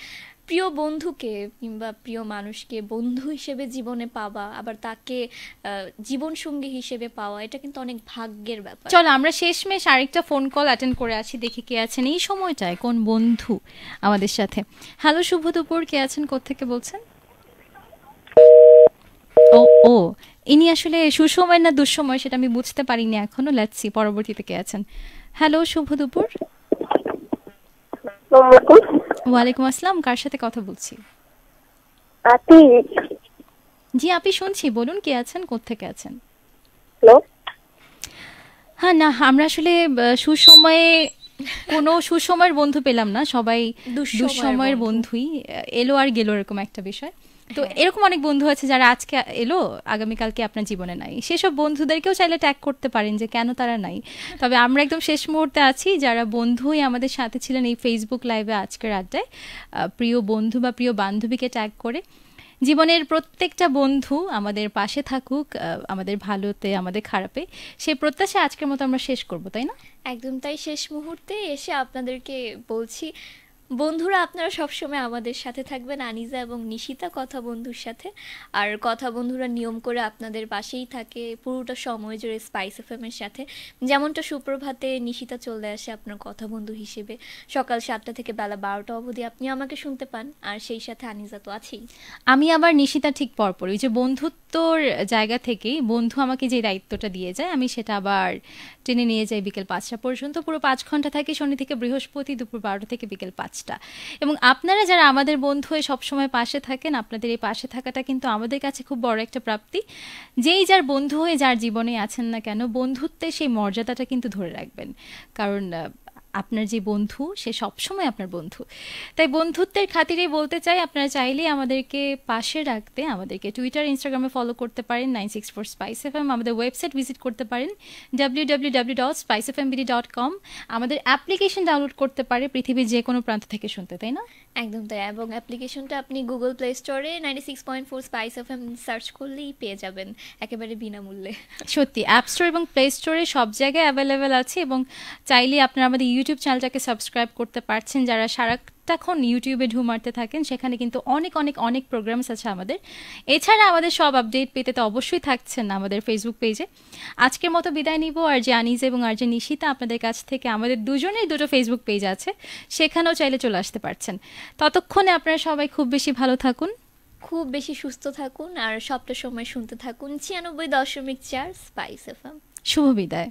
প্রিয় বন্ধুকে কিংবা প্রিয় মানুষকে বন্ধু হিসেবে জীবনে পাওয়া আবার তাকে জীবন সঙ্গী হিসেবে পাওয়া এটা কিন্তু অনেক ভাগ্যের ব্যাপার চলো আমরা শেষমেশ আরেকটা ফোন কল অ্যাটেন্ড করে আছি দেখি কে আছেন এই সময়টায় কোন বন্ধু আমাদের সাথে হ্যালো শুভ দুপুর কে আছেন কোত্থেকে বলছেন ও ও ইনি আসলে সুসময় না দুঃসময় সেটা আমি বুঝতে পারিনি এখনো লেটসি পরবর্তীতে কে আছেন হ্যালো শুভ দুপুর ওয়ালাইকুম আসসালাম কার সাথে কথা বলছি জি আপনি শুনছি বলুন কে আছেন কোত্থেকে আছেন হ্যাঁ না আমরা আসলে সুসময়ে কোনো সুসময়ের বন্ধু পেলাম না সবাই দুঃসময়ের বন্ধুই এলো আর গেলো এরকম একটা বিষয় তো হ্যাঁ। এরকম অনেক বন্ধু আছে যারা আজকে এলো আগামীকালকে আপনার জীবনে নাই সেসব বন্ধুদেরকেও চাইলে ট্যাগ করতে পারেন যে কেন তারা নাই তবে আমরা একদম শেষ মুহূর্তে আছি যারা বন্ধুই আমাদের সাথে ছিলেন এই ফেসবুক লাইভে আজকের আড্ডায় প্রিয় বন্ধু বা প্রিয় বান্ধবীকে ট্যাগ করে জীবনের প্রত্যেকটা বন্ধু আমাদের পাশে থাকুক আমাদের ভালোতে আমাদের খারাপে সে প্রত্যাশা আজকের মতো আমরা শেষ করব তাই না একদম তাই শেষ মুহূর্তে এসে আপনাদেরকে বলছি বন্ধুরা আপনারা সবসময় আমাদের সাথে থাকবেন আনিজা এবং নিশিতা কথা বন্ধুর সাথে আর কথা বন্ধুরা নিয়ম করে আপনাদের পাশেই থাকে পুরোটা সময় জুড়ে স্পাইস এফ এর সাথে যেমনটা সুপ্রভাতে নিশিতা চলে আসে আপনার কথা বন্ধু হিসেবে সকাল সাতটা থেকে বেলা বারোটা অবধি আপনি আমাকে শুনতে পান আর সেই সাথে আনিজা তো আছেই আমি আবার নিশিতা ঠিক পরপর ওই যে বন্ধুত্বর জায়গা থেকেই বন্ধু আমাকে যে দায়িত্বটা দিয়ে যায় আমি সেটা আবার টেনে নিয়ে যাই বিকেল পাঁচটা পর্যন্ত পুরো পাঁচ ঘন্টা থাকে শনি থেকে বৃহস্পতি দুপুর বারোটা থেকে বিকেল পাঁচ কাজটা এবং আপনারা যারা আমাদের বন্ধু হয়ে সবসময় পাশে থাকেন আপনাদের এই পাশে থাকাটা কিন্তু আমাদের কাছে খুব বড় একটা প্রাপ্তি যেই যার বন্ধু হয়ে যার জীবনে আছেন না কেন বন্ধুত্বে সেই মর্যাদাটা কিন্তু ধরে রাখবেন কারণ আপনার যে বন্ধু সে সবসময় আপনার বন্ধু তাই বন্ধুত্বের খাতিরে বলতে চাই আপনারা চাইলে আমাদেরকে পাশে রাখতে আমাদেরকে টুইটার ইনস্টাগ্রামে ফলো করতে পারেন nine six four spice F M আমাদের ওয়েবসাইট ভিজিট করতে পারেন W W W dot spice F M BD dot com আমাদের অ্যাপ্লিকেশন ডাউনলোড করতে পারে পৃথিবীর যে কোনো প্রান্ত থেকে শুনতে তাই না একদম তাই এবং অ্যাপ্লিকেশনটা আপনি গুগল প্লে স্টোরে ninety six point four spice F M search করলেই পেয়ে যাবেন একেবারে বিনামূল্যে সত্যি অ্যাপ স্টোর এবং প্লে স্টোরে সব জায়গায় অ্যাভেলেবেল আছে এবং চাইলে আপনারা আমাদের ইউটিউব চ্যানেলটাকে সাবস্ক্রাইব করতে পারছেন যারা সারাটাক্ষণ ইউটিউবে ঢু মারতে থাকেন সেখানে কিন্তু অনেক অনেক অনেক প্রোগ্রামস আছে আমাদের এছাড়া আমাদের সব আপডেট পেতে তো অবশ্যই থাকছেন না আমাদের ফেসবুক পেজে আজকের মতো বিদায় নিব আর যে আনিজ এবং আর যে নিশিতা আপনাদের কাছ থেকে আমাদের দুজনেই দুটো ফেসবুক পেজ আছে সেখানেও চাইলে চলে আসতে পারছেন ততক্ষণে আপনারা সবাই খুব বেশি ভালো থাকুন খুব বেশি সুস্থ থাকুন আর সবটা সময় শুনতে থাকুন ছিয়ানব্বই দশমিক চার স্পাইস এফ শুভ বিদায়